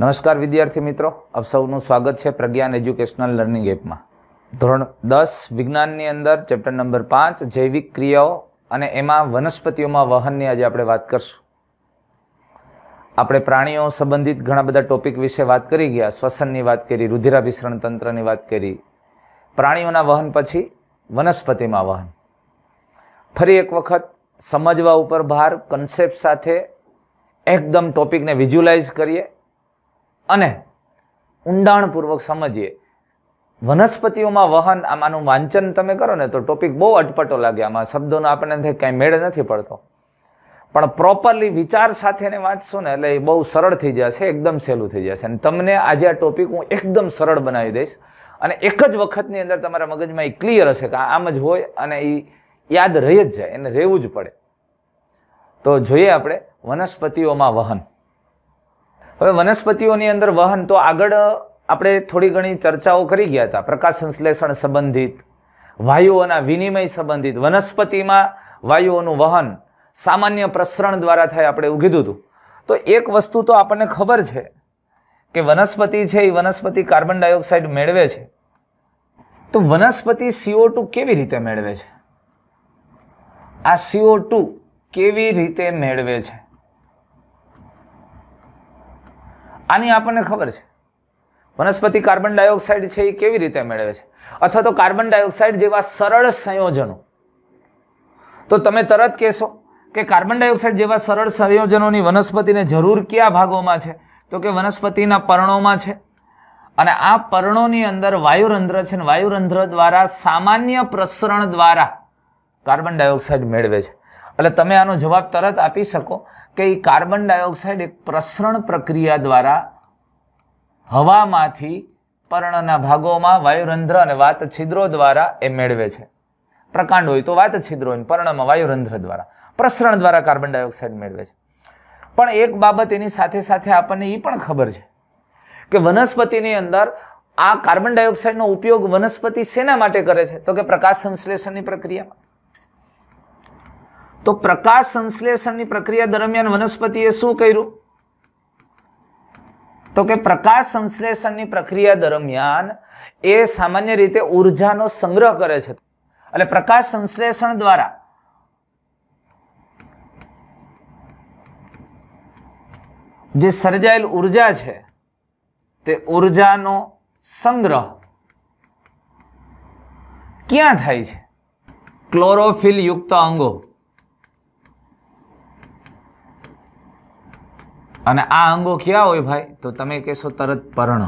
નમસ્કાર વિદ્યાર્થી મિત્રો આપ સૌનું સ્વાગત છે પ્રજ્ઞાન એજ્યુકેશનલ લર્નિંગ એપમાં ધોરણ દસ વિજ્ઞાનની અંદર ચેપ્ટર નંબર પાંચ જૈવિક ક્રિયાઓ અને એમાં વનસ્પતિઓમાં વહનની આજે આપણે વાત કરશું આપણે પ્રાણીઓ સંબંધિત ઘણા બધા ટોપિક વિશે વાત કરી ગયા શ્વસનની વાત કરી રુધિરાભિસરણ તંત્રની વાત કરી પ્રાણીઓના વહન પછી વનસ્પતિમાં વહન ફરી એક વખત સમજવા ઉપર ભાર કન્સેપ્ટ સાથે એકદમ ટોપિકને વિઝ્યુલાઇઝ કરીએ અને ઊંડાણપૂર્વક સમજીએ વનસ્પતિઓમાં વહન આમાંનું વાંચન તમે કરો ને તો ટોપિક બહુ અટપટો લાગે આમાં શબ્દોનો આપણને થાય કાંઈ મેળ નથી પડતો પણ પ્રોપરલી વિચાર સાથે એને વાંચશો ને એટલે એ બહુ સરળ થઈ જશે એકદમ સહેલું થઈ જશે અને તમને આજે આ ટોપિક હું એકદમ સરળ બનાવી દઈશ અને એક જ વખતની અંદર તમારા મગજમાં એ ક્લિયર હશે કે આમ જ હોય અને એ યાદ રહી જ જાય એને રહેવું જ પડે તો જોઈએ આપણે વનસ્પતિઓમાં વહન હવે વનસ્પતિઓની અંદર વહન તો આગળ આપણે થોડી ઘણી ચર્ચાઓ કરી ગયા હતા પ્રકાશ સંશ્લેષણ સંબંધિત વાયુઓના વિનિમય સંબંધિત વનસ્પતિમાં વાયુઓનું વહન સામાન્ય પ્રસરણ દ્વારા થાય આપણે એવું કીધું હતું તો એક વસ્તુ તો આપણને ખબર છે કે વનસ્પતિ છે એ વનસ્પતિ કાર્બન ડાયોક્સાઇડ મેળવે છે તો વનસ્પતિ સીઓ ટુ કેવી રીતે મેળવે છે આ સીઓ ટુ કેવી રીતે મેળવે છે આની આપણને ખબર છે વનસ્પતિ કાર્બન ડાયોક્સાઇડ છે એ કેવી રીતે મેળવે છે અથવા તો કાર્બન ડાયોક્સાઇડ જેવા સરળ સંયોજનો તો તમે તરત કહેશો કે કાર્બન ડાયોક્સાઇડ જેવા સરળ સંયોજનોની વનસ્પતિને જરૂર કયા ભાગોમાં છે તો કે વનસ્પતિના પર્ણોમાં છે અને આ પર્ણોની અંદર વાયુરંધ્ર છે ને વાયુરંધ્ર દ્વારા સામાન્ય પ્રસરણ દ્વારા કાર્બન ડાયોક્સાઇડ મેળવે છે એટલે તમે આનો જવાબ તરત આપી શકો કે એ કાર્બન ડાયોક્સાઇડ એક પ્રસરણ પ્રક્રિયા દ્વારા હવામાંથી પર્ણના ભાગોમાં વાયુરંધ્ર અને વાત છિદ્રો દ્વારા એ મેળવે છે પ્રકાંડ હોય તો વાત છિદ્રો હોય પર્ણમાં વાયુરંધ્ર દ્વારા પ્રસરણ દ્વારા કાર્બન ડાયોક્સાઇડ મેળવે છે પણ એક બાબત એની સાથે સાથે આપણને એ પણ ખબર છે કે વનસ્પતિની અંદર આ કાર્બન ડાયોક્સાઇડનો ઉપયોગ વનસ્પતિ શેના માટે કરે છે તો કે પ્રકાશ સંશ્લેષણની પ્રક્રિયામાં તો પ્રકાશ સંશ્લેષણની પ્રક્રિયા દરમિયાન વનસ્પતિએ શું કર્યું તો કે પ્રકાશ સંશ્લેષણની પ્રક્રિયા દરમિયાન એ સામાન્ય રીતે ઉર્જાનો સંગ્રહ કરે છે એટલે પ્રકાશ સંશ્લેષણ દ્વારા જે સર્જાયેલ ઉર્જા છે તે ઉર્જાનો સંગ્રહ ક્યાં થાય છે ક્લોરોફિલ યુક્ત અંગો અને આ અંગો કેવા હોય ભાઈ તો તમે કહેશો તરત પર્ણ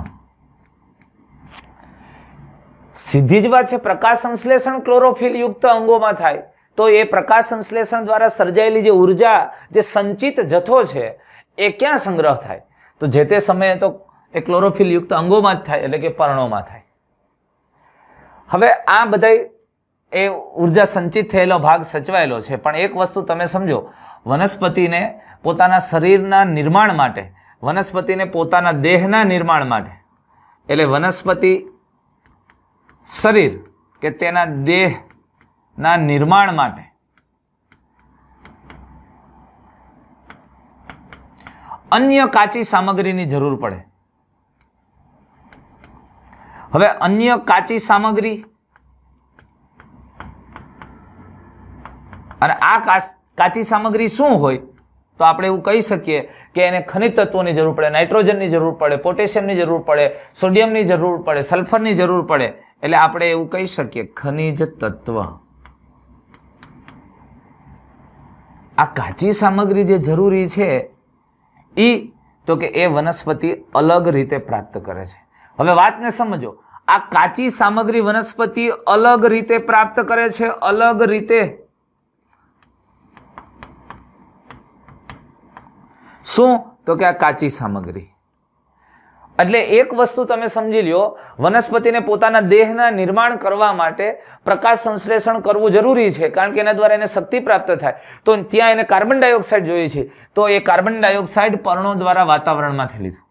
સીધી જ વાત છે પ્રકાશ સંશ્લેષણ ક્લોરોફિલ યુક્ત અંગોમાં થાય તો એ પ્રકાશ સંશ્લેષણ દ્વારા સર્જાયેલી જે ઉર્જા જે સંચિત જથ્થો છે એ ક્યાં સંગ્રહ થાય તો જે તે સમયે તો એ ક્લોરોફિલ યુક્ત અંગોમાં જ થાય એટલે કે પર્ણોમાં થાય હવે આ બધા એ ઉર્જા સંચિત થયેલો ભાગ સચવાયેલો છે પણ એક વસ્તુ તમે સમજો વનસ્પતિને પોતાના શરીરના નિર્માણ માટે વનસ્પતિને પોતાના દેહના નિર્માણ માટે એટલે વનસ્પતિ શરીર કે તેના દેહના નિર્માણ માટે અન્ય કાચી સામગ્રીની જરૂર પડે હવે અન્ય કાચી સામગ્રી અને આ કાચી સામગ્રી શું હોય તો આપણે એવું કહી શકીએ કે એને ખનિજ તત્વોની જરૂર પડે નાઇટ્રોજનની જરૂર પડે પોટેશિયમની જરૂર પડે સોડિયમની જરૂર પડે સલ્ફરની જરૂર પડે એટલે આપણે એવું કહી શકીએ ખનિજ તત્વ આ કાચી સામગ્રી જે જરૂરી છે એ તો કે એ વનસ્પતિ અલગ રીતે પ્રાપ્ત કરે છે હવે વાતને સમજો આ કાચી સામગ્રી વનસ્પતિ અલગ રીતે પ્રાપ્ત કરે છે અલગ રીતે શું તો કે આ કાચી સામગ્રી એટલે એક વસ્તુ તમે સમજી લો વનસ્પતિને પોતાના દેહના નિર્માણ કરવા માટે પ્રકાશ સંશ્લેષણ કરવું જરૂરી છે કારણ કે એના દ્વારા એને શક્તિ પ્રાપ્ત થાય તો ત્યાં એને કાર્બન ડાયોક્સાઇડ જોઈએ છે તો એ કાર્બન ડાયોક્સાઇડ પર્ણો દ્વારા વાતાવરણમાંથી લીધું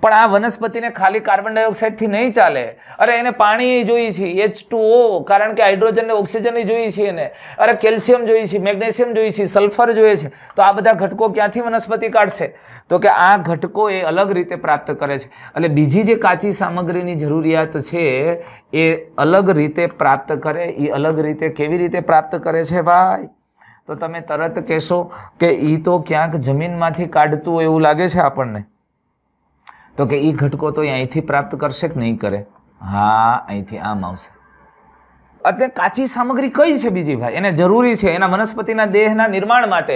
પણ આ વનસ્પતિને ખાલી કાર્બન ડાયોક્સાઇડથી નહીં ચાલે અરે એને પાણી જોઈએ છે એચ ટુ ઓ કારણ કે હાઇડ્રોજન ને ઓક્સિજન જોઈએ છે એને અરે કેલ્શિયમ જોઈએ છે મેગ્નેશિયમ જોઈએ છે સલ્ફર જોઈએ છે તો આ બધા ઘટકો ક્યાંથી વનસ્પતિ કાઢશે તો કે આ ઘટકો એ અલગ રીતે પ્રાપ્ત કરે છે એટલે બીજી જે કાચી સામગ્રીની જરૂરિયાત છે એ અલગ રીતે પ્રાપ્ત કરે એ અલગ રીતે કેવી રીતે પ્રાપ્ત કરે છે ભાઈ તો તમે તરત કહેશો કે એ તો ક્યાંક જમીનમાંથી કાઢતું એવું લાગે છે આપણને તો કે એ ઘટકો તો અહીંથી પ્રાપ્ત કરશે કે નહીં કરે હા અહીંથી આમ આવશે અત્યારે કાચી સામગ્રી કઈ છે બીજી ભાઈ એને જરૂરી છે એના વનસ્પતિના દેહના નિર્માણ માટે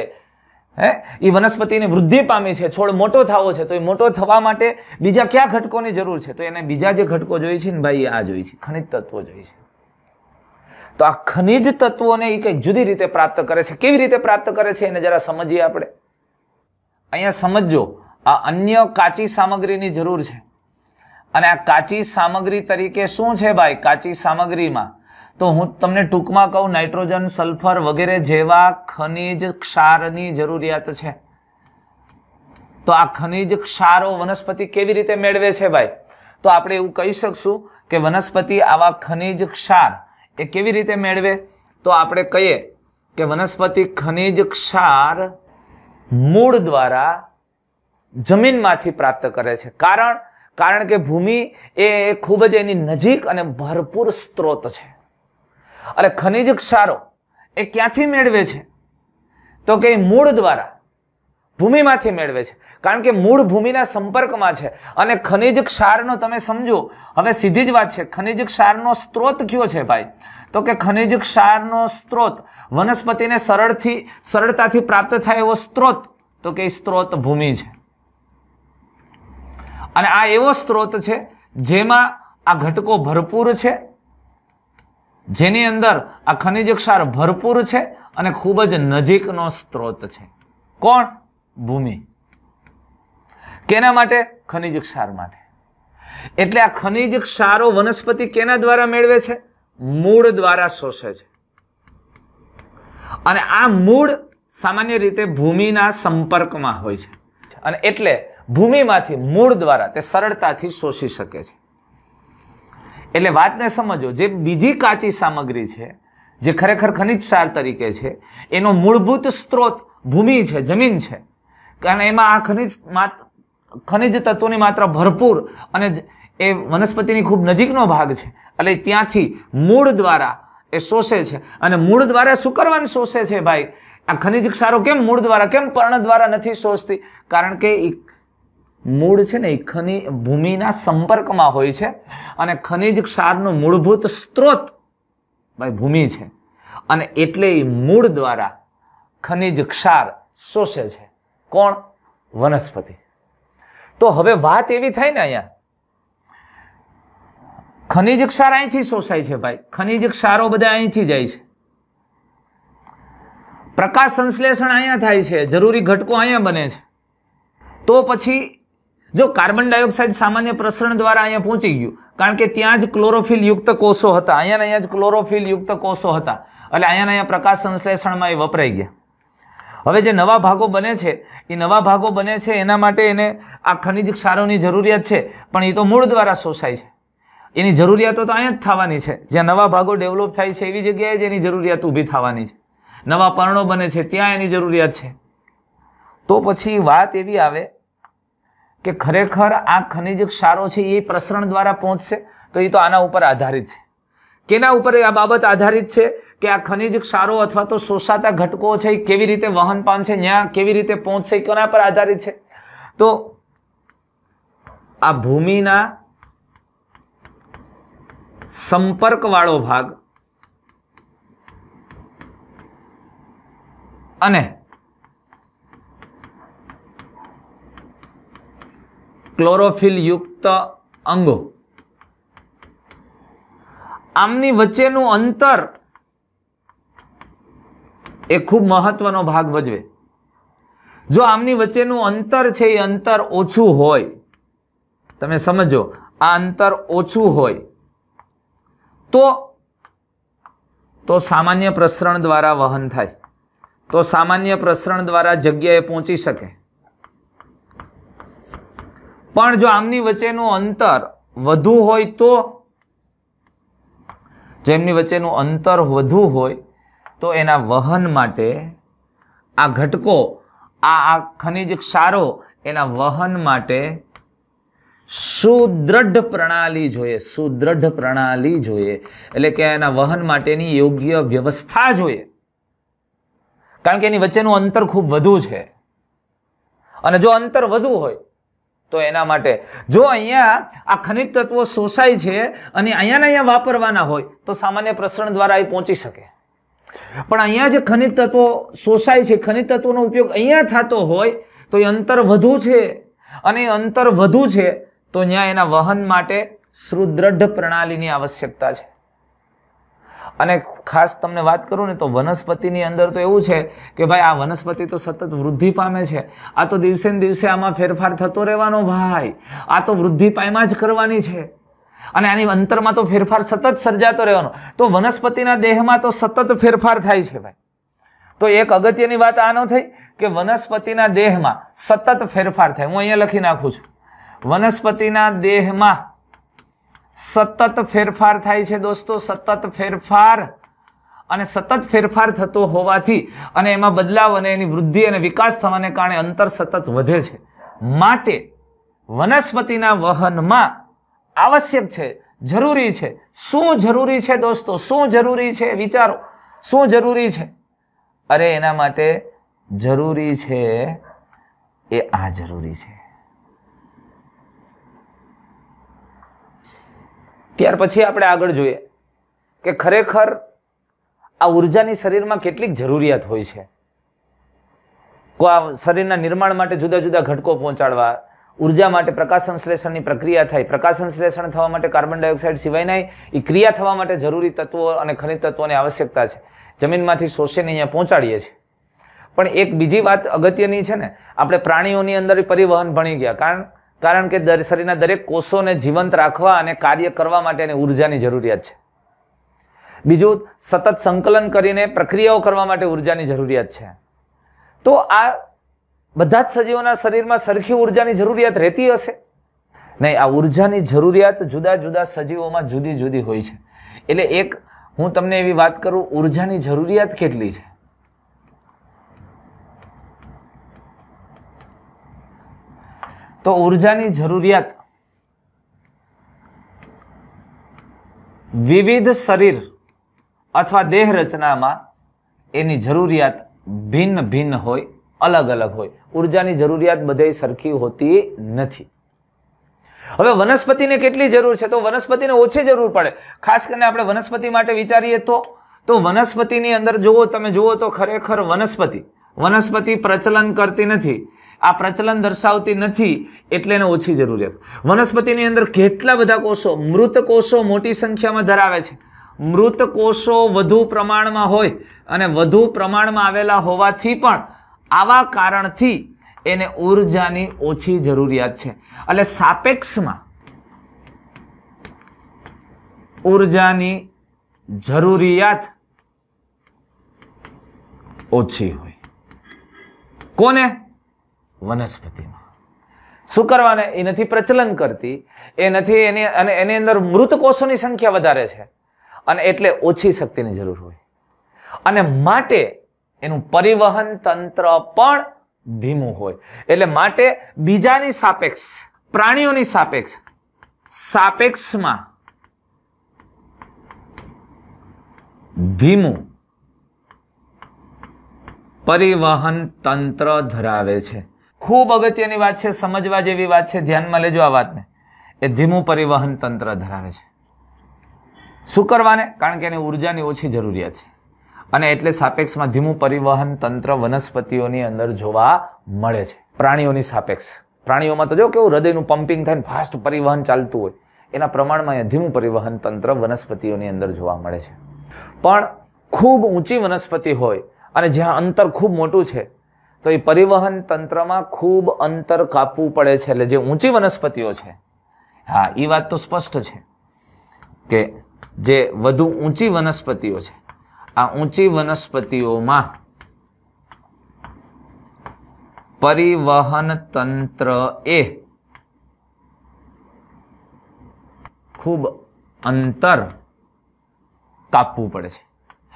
હે એ વનસ્પતિની વૃદ્ધિ પામી છે છોડ મોટો થવો છે તો એ મોટો થવા માટે બીજા કયા ઘટકોની જરૂર છે તો એને બીજા જે ઘટકો જોઈએ છે ને ભાઈ આ જોઈએ છે ખનિજ તત્વો જોઈએ છે તો આ ખનિજ તત્વોને એ કંઈક જુદી રીતે પ્રાપ્ત કરે છે કેવી રીતે પ્રાપ્ત કરે છે એને જરા સમજીએ આપણે અહીંયા સમજો આ અન્ય કાચી સામગ્રીની જરૂર છે અને આ કાચી સામગ્રી તરીકે શું છે ભાઈ કાચી સામગ્રીમાં તો હું તમને ટૂંકમાં કહું નાઇટ્રોજન સલ્ફર વગેરે જેવા ખનિજ ક્ષારની જરૂરિયાત છે તો આ ખનિજ ક્ષારો વનસ્પતિ કેવી રીતે મેળવે છે ભાઈ તો આપણે એવું કહી શકશું કે વનસ્પતિ આવા ખનિજ ક્ષાર એ કેવી રીતે મેળવે તો આપણે કહીએ કે વનસ્પતિ ખનિજ ક્ષાર મૂળ દ્વારા જમીનમાંથી પ્રાપ્ત કરે છે કારણ કારણ કે ભૂમિ એ ખૂબ જ એની નજીક અને ભરપૂર સ્ત્રોત છે અને ખનિજ ક્ષારો એ ક્યાંથી મેળવે છે તો કે મૂળ દ્વારા ભૂમિમાંથી મેળવે છે કારણ કે મૂળ ભૂમિના સંપર્કમાં છે અને ખનિજ ક્ષારનો તમે સમજો હવે સીધી જ વાત છે ખનિજ ક્ષારનો સ્ત્રોત કયો છે ભાઈ તો કે ખનિજ ક્ષારનો સ્ત્રોત વનસ્પતિને સરળથી સરળતાથી પ્રાપ્ત થાય એવો સ્ત્રોત તો કે સ્ત્રોત ભૂમિ છે અને આ એવો સ્ત્રોત છે જેમાં આ ઘટકો ભરપૂર છે જેની અંદર આ ખનિજ ક્ષાર ભરપૂર છે અને ખૂબ જ નજીકનો સ્ત્રોત છે કોણ ભૂમિ કેના માટે ખનિજ ક્ષાર માટે એટલે આ ખનિજ ક્ષારો વનસ્પતિ કેના દ્વારા મેળવે છે મૂળ દ્વારા શોષે છે અને આ મૂળ સામાન્ય રીતે ભૂમિના સંપર્કમાં હોય છે અને એટલે ભૂમિમાંથી મૂળ દ્વારા તે સરળતાથી શોષી શકે છે એટલે વાતને સમજો જે બીજી કાચી સામગ્રી છે જે ખરેખર ખનિજ સાર તરીકે છે એનો મૂળભૂત સ્ત્રોત ભૂમિ છે જમીન છે કારણ એમાં આ ખનિજ ખનિજ તત્વોની માત્ર ભરપૂર અને એ વનસ્પતિની ખૂબ નજીકનો ભાગ છે એટલે ત્યાંથી મૂળ દ્વારા એ શોષે છે અને મૂળ દ્વારા શું કરવાનું શોષે છે ભાઈ આ ખનિજ ક્ષારો કેમ મૂળ દ્વારા કેમ પર્ણ દ્વારા નથી શોષતી કારણ કે એ મૂળ છે ને એ ખની ભૂમિના સંપર્કમાં હોય છે અને ખનિજ ક્ષારનો મૂળભૂત સ્ત્રોત ભાઈ ભૂમિ છે અને એટલે એ મૂળ દ્વારા ખનિજ ક્ષાર શોષે છે કોણ વનસ્પતિ તો હવે વાત એવી થાય ને અહીંયા ખનિજ ક્ષાર અહીંથી શોષાય છે ભાઈ ખનિજ ક્ષારો બધા અહીંથી જાય છે પ્રકાશ સંશ્લેષણ અહીંયા થાય છે જરૂરી ઘટકો અહીંયા બને છે તો પછી જો કાર્બન ડાયોક્સાઇડ સામાન્ય પ્રસરણ દ્વારા અહીંયા પહોંચી ગયું કારણ કે ત્યાં જ ક્લોરોફિલ યુક્ત કોષો હતા અહીંયા અહીંયા જ ક્લોરોફિલ યુક્ત કોષો હતા એટલે અહીંયા અહીંયા પ્રકાશ સંશ્લેષણમાં એ વપરાઈ ગયા હવે જે નવા ભાગો બને છે એ નવા ભાગો બને છે એના માટે એને આ ખનિજ ક્ષારોની જરૂરિયાત છે પણ એ તો મૂળ દ્વારા શોષાય છે એની જરૂરિયાતો તો અહીંયા જ થવાની છે જ્યાં નવા ભાગો ડેવલપ થાય છે એવી જગ્યાએ જ એની જરૂરિયાત ઊભી થવાની છે નવા પર્ણો બને છે ત્યાં એની જરૂરિયાત છે તો પછી વાત એવી આવે કે ખરેખર આ ખનિજ ક્ષારો છે એ પ્રસરણ દ્વારા પહોંચશે તો એ તો આના ઉપર આધારિત છે કેના ઉપર આ બાબત આધારિત છે કે આ ખનિજ ક્ષારો અથવા તો શોષાતા ઘટકો છે એ કેવી રીતે વહન પામશે ત્યાં કેવી રીતે પહોંચશે કોના પર આધારિત છે તો આ ભૂમિના સંપર્કવાળો ભાગ અને ક્લોરોફિલ યુક્ત અંગો આમની વચ્ચેનું અંતર એ ખૂબ મહત્વનો ભાગ ભજવે જો આમની વચ્ચેનું અંતર છે એ અંતર ઓછું હોય તમે સમજો આ અંતર ઓછું હોય તો તો સામાન્ય પ્રસરણ દ્વારા વહન થાય તો સામાન્ય પ્રસરણ દ્વારા જગ્યાએ પહોંચી શકે પણ જો આમની વચ્ચેનું અંતર વધુ હોય તો જો એમની વચ્ચેનું અંતર વધુ હોય તો એના વહન માટે આ ઘટકો આ આ ખનિજ ક્ષારો એના વહન માટે સુદૃઢ પ્રણાલી જોઈએ સુદૃઢ પ્રણાલી જોઈએ એટલે કે એના વહન માટેની યોગ્ય વ્યવસ્થા જોઈએ કારણ કે એની વચ્ચેનું અંતર ખૂબ વધુ છે અને જો અંતર વધુ હોય તો એના માટે જો અહીંયા આ ખનિજ તત્વો શોષાય છે અને અહીંયાને અહીંયા વાપરવાના હોય તો સામાન્ય પ્રસરણ દ્વારા એ પહોંચી શકે પણ અહીંયા જે ખનિજ તત્વો શોષાય છે ખનિજ તત્વોનો ઉપયોગ અહીંયા થતો હોય તો એ અંતર વધુ છે અને અંતર વધુ છે તો ત્યાં એના વહન માટે સુદ્રઢ પ્રણાલીની આવશ્યકતા છે અને ખાસ તમને વાત કરું ને તો વનસ્પતિની અંદર તો એવું છે કે ભાઈ આ વનસ્પતિ તો સતત વૃદ્ધિ પામે છે આ તો દિવસે ને દિવસે આમાં ફેરફાર થતો રહેવાનો ભાઈ આ તો વૃદ્ધિ પાયમાં જ કરવાની છે અને આની અંતરમાં તો ફેરફાર સતત સર્જાતો રહેવાનો તો વનસ્પતિના દેહમાં તો સતત ફેરફાર થાય છે ભાઈ તો એક અગત્યની વાત આનો થઈ કે વનસ્પતિના દેહમાં સતત ફેરફાર થાય હું અહીંયા લખી નાખું છું વનસ્પતિના દેહમાં સતત ફેરફાર થાય છે દોસ્તો સતત ફેરફાર અને સતત ફેરફાર થતો હોવાથી અને એમાં બદલાવ અને એની વૃદ્ધિ અને વિકાસ થવાને કારણે અંતર સતત વધે છે માટે વનસ્પતિના વહનમાં આવશ્યક છે જરૂરી છે શું જરૂરી છે દોસ્તો શું જરૂરી છે વિચારો શું જરૂરી છે અરે એના માટે જરૂરી છે એ આ જરૂરી છે ત્યાર પછી આપણે આગળ જોઈએ કે ખરેખર આ ઉર્જાની શરીરમાં કેટલીક જરૂરિયાત હોય છે આ શરીરના નિર્માણ માટે જુદા જુદા ઘટકો પહોંચાડવા ઉર્જા માટે પ્રકાશ સંશ્લેષણની પ્રક્રિયા થાય પ્રકાશ થવા માટે કાર્બન ડાયોક્સાઇડ સિવાયના એ ક્રિયા થવા માટે જરૂરી તત્વો અને ખનિજ તત્વોની આવશ્યકતા છે જમીનમાંથી શોષીને અહીંયા પહોંચાડીએ છીએ પણ એક બીજી વાત અગત્યની છે ને આપણે પ્રાણીઓની અંદર પરિવહન ભણી ગયા કારણ કારણ કે દર શરીરના દરેક કોષોને જીવંત રાખવા અને કાર્ય કરવા માટે એને ઉર્જાની જરૂરિયાત છે બીજું સતત સંકલન કરીને પ્રક્રિયાઓ કરવા માટે ઉર્જાની જરૂરિયાત છે તો આ બધા જ સજીવોના શરીરમાં સરખી ઉર્જાની જરૂરિયાત રહેતી હશે નહીં આ ઉર્જાની જરૂરિયાત જુદા જુદા સજીવોમાં જુદી જુદી હોય છે એટલે એક હું તમને એવી વાત કરું ઉર્જાની જરૂરિયાત કેટલી છે તો ઉર્જાની જરૂરિયાત વિવિધ શરીર અથવા દેહ રચનામાં એની જરૂરિયાત ભિન્ન ભિન્ન હોય અલગ અલગ હોય ઉર્જાની જરૂરિયાત બધે સરખી હોતી નથી હવે વનસ્પતિને કેટલી જરૂર છે તો વનસ્પતિને ઓછી જરૂર પડે ખાસ કરીને આપણે વનસ્પતિ માટે વિચારીએ તો તો વનસ્પતિની અંદર જુઓ તમે જુઓ તો ખરેખર વનસ્પતિ વનસ્પતિ પ્રચલન કરતી નથી આ પ્રચલન દર્શાવતી નથી એટલે એને ઓછી જરૂરિયાત વનસ્પતિની અંદર કેટલા બધા કોષો મૃત કોષો મોટી સંખ્યામાં ધરાવે છે મૃત કોષો વધુ પ્રમાણમાં હોય અને વધુ પ્રમાણમાં આવેલા હોવાથી પણ આવા કારણથી એને ઉર્જાની ઓછી જરૂરિયાત છે એટલે સાપેક્ષમાં ઉર્જાની જરૂરિયાત ઓછી હોય કોને વનસ્પતિમાં શું કરવાને એ નથી પ્રચલન કરતી એ નથી એની અને એની અંદર મૃત કોષોની સંખ્યા વધારે છે અને એટલે ઓછી શક્તિની જરૂર હોય અને માટે એનું પરિવહન તંત્ર પણ ધીમું હોય એટલે માટે બીજાની સાપેક્ષ પ્રાણીઓની સાપેક્ષ સાપેક્ષમાં ધીમું પરિવહન તંત્ર ધરાવે છે ખૂબ અગત્યની વાત છે સમજવા જેવી વાત છે ધ્યાનમાં લેજો આ વાતને એ ધીમું પરિવહન તંત્ર ધરાવે છે શું કરવાને કારણ કે એની ઉર્જાની ઓછી જરૂરિયાત છે અને એટલે સાપેક્ષમાં ધીમું પરિવહન તંત્ર વનસ્પતિઓની અંદર જોવા મળે છે પ્રાણીઓની સાપેક્ષ પ્રાણીઓમાં તો જો કેવું હૃદયનું પમ્પિંગ થાય ફાસ્ટ પરિવહન ચાલતું હોય એના પ્રમાણમાં અહીંયા ધીમું પરિવહન તંત્ર વનસ્પતિઓની અંદર જોવા મળે છે પણ ખૂબ ઊંચી વનસ્પતિ હોય અને જ્યાં અંતર ખૂબ મોટું છે તો એ પરિવહન તંત્રમાં ખૂબ અંતર કાપવું પડે છે એટલે જે ઊંચી વનસ્પતિઓ છે હા એ વાત તો સ્પષ્ટ છે કે જે વધુ ઊંચી વનસ્પતિઓ છે આ ઊંચી વનસ્પતિઓમાં પરિવહન તંત્ર એ ખૂબ અંતર કાપવું પડે છે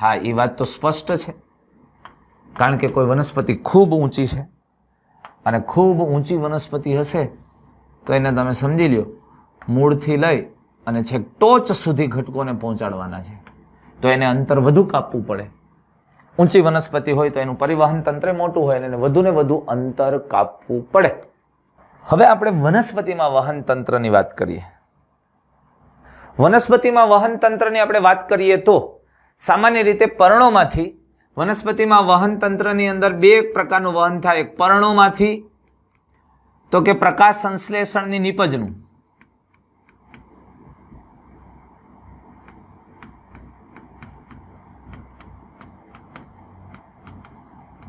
હા એ વાત તો સ્પષ્ટ છે કારણ કે કોઈ વનસ્પતિ ખૂબ ઊંચી છે અને ખૂબ ઊંચી વનસ્પતિ હશે તો એને તમે સમજી લો મૂળથી લઈ અને છેક ટોચ સુધી ઘટકોને પહોંચાડવાના છે તો એને અંતર વધુ કાપવું પડે ઊંચી વનસ્પતિ હોય તો એનું પરિવહન તંત્ર મોટું હોય અને વધુને વધુ અંતર કાપવું પડે હવે આપણે વનસ્પતિમાં વહન તંત્રની વાત કરીએ વનસ્પતિમાં વહન તંત્રની આપણે વાત કરીએ તો સામાન્ય રીતે પર્ણોમાંથી વનસ્પતિમાં વહન તંત્રની અંદર બે પ્રકારનું વહન થાય એક પર્ણોમાંથી તો કે પ્રકાશ સંશ્લેષણની નિપજનું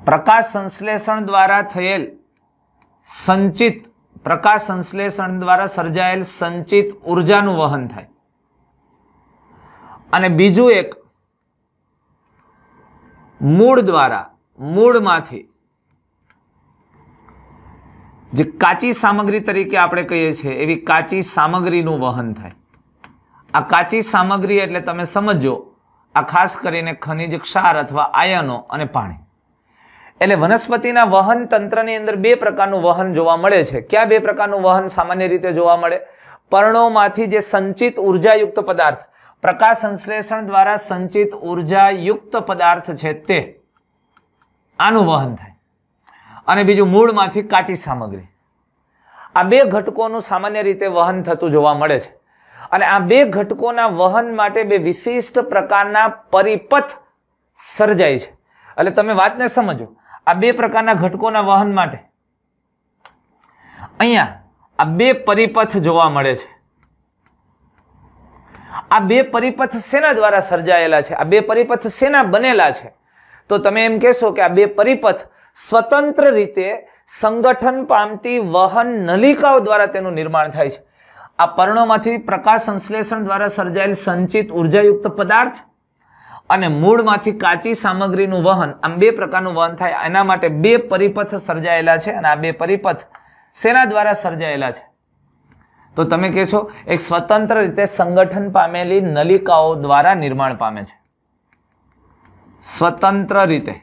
પ્રકાશ સંશ્લેષણ દ્વારા થયેલ સંચિત પ્રકાશ સંશ્લેષણ દ્વારા સર્જાયેલ સંચિત ઉર્જાનું વહન થાય અને બીજું એક મૂળ દ્વારા મૂળમાંથી જે કાચી સામગ્રી તરીકે આપણે કહીએ છીએ એવી કાચી સામગ્રીનું વહન થાય આ કાચી સામગ્રી એટલે તમે સમજો આ ખાસ કરીને ખનિજ ક્ષાર અથવા આયનો અને પાણી એટલે વનસ્પતિના વહન તંત્રની અંદર બે પ્રકારનું વહન જોવા મળે છે ક્યાં બે પ્રકારનું વહન સામાન્ય રીતે જોવા મળે પર્ણોમાંથી જે સંચિત ઉર્જાયુક્ત પદાર્થ પ્રકાશ સંશ્લેષણ દ્વારા સંચિત ઉર્જા યુક્ત પદાર્થ છે તે આનું વહન થાય અને બીજું મૂળમાંથી કાચી સામગ્રી આ બે ઘટકોનું સામાન્ય રીતે વહન થતું જોવા મળે છે અને આ બે ઘટકોના વહન માટે બે વિશિષ્ટ પ્રકારના પરિપથ સર્જાય છે એટલે તમે વાતને સમજો આ બે પ્રકારના ઘટકોના વહન માટે અહીંયા આ બે પરિપથ જોવા મળે છે આ બે પરિપથ સેના દ્વારા સર્જાયેલા છે આ બે પરિપથ સેના બનેલા છે તો તમે એમ કહેશો કે આ બે પરિપથ સ્વતંત્ર રીતે સંગઠન પામતી વહન નલિકાઓ દ્વારા તેનું નિર્માણ થાય છે આ પર્ણોમાંથી પ્રકાશ સંશ્લેષણ દ્વારા સર્જાયેલ સંચિત ઉર્જાયુક્ત પદાર્થ અને મૂળમાંથી કાચી સામગ્રીનું વહન આમ બે પ્રકારનું વહન થાય એના માટે બે પરિપથ સર્જાયેલા છે અને આ બે પરિપથ સેના દ્વારા સર્જાયેલા છે તો તમે કહેશો એક સ્વતંત્ર રીતે સંગઠન પામેલી નલિકાઓ દ્વારા નિર્માણ પામે છે સ્વતંત્ર રીતે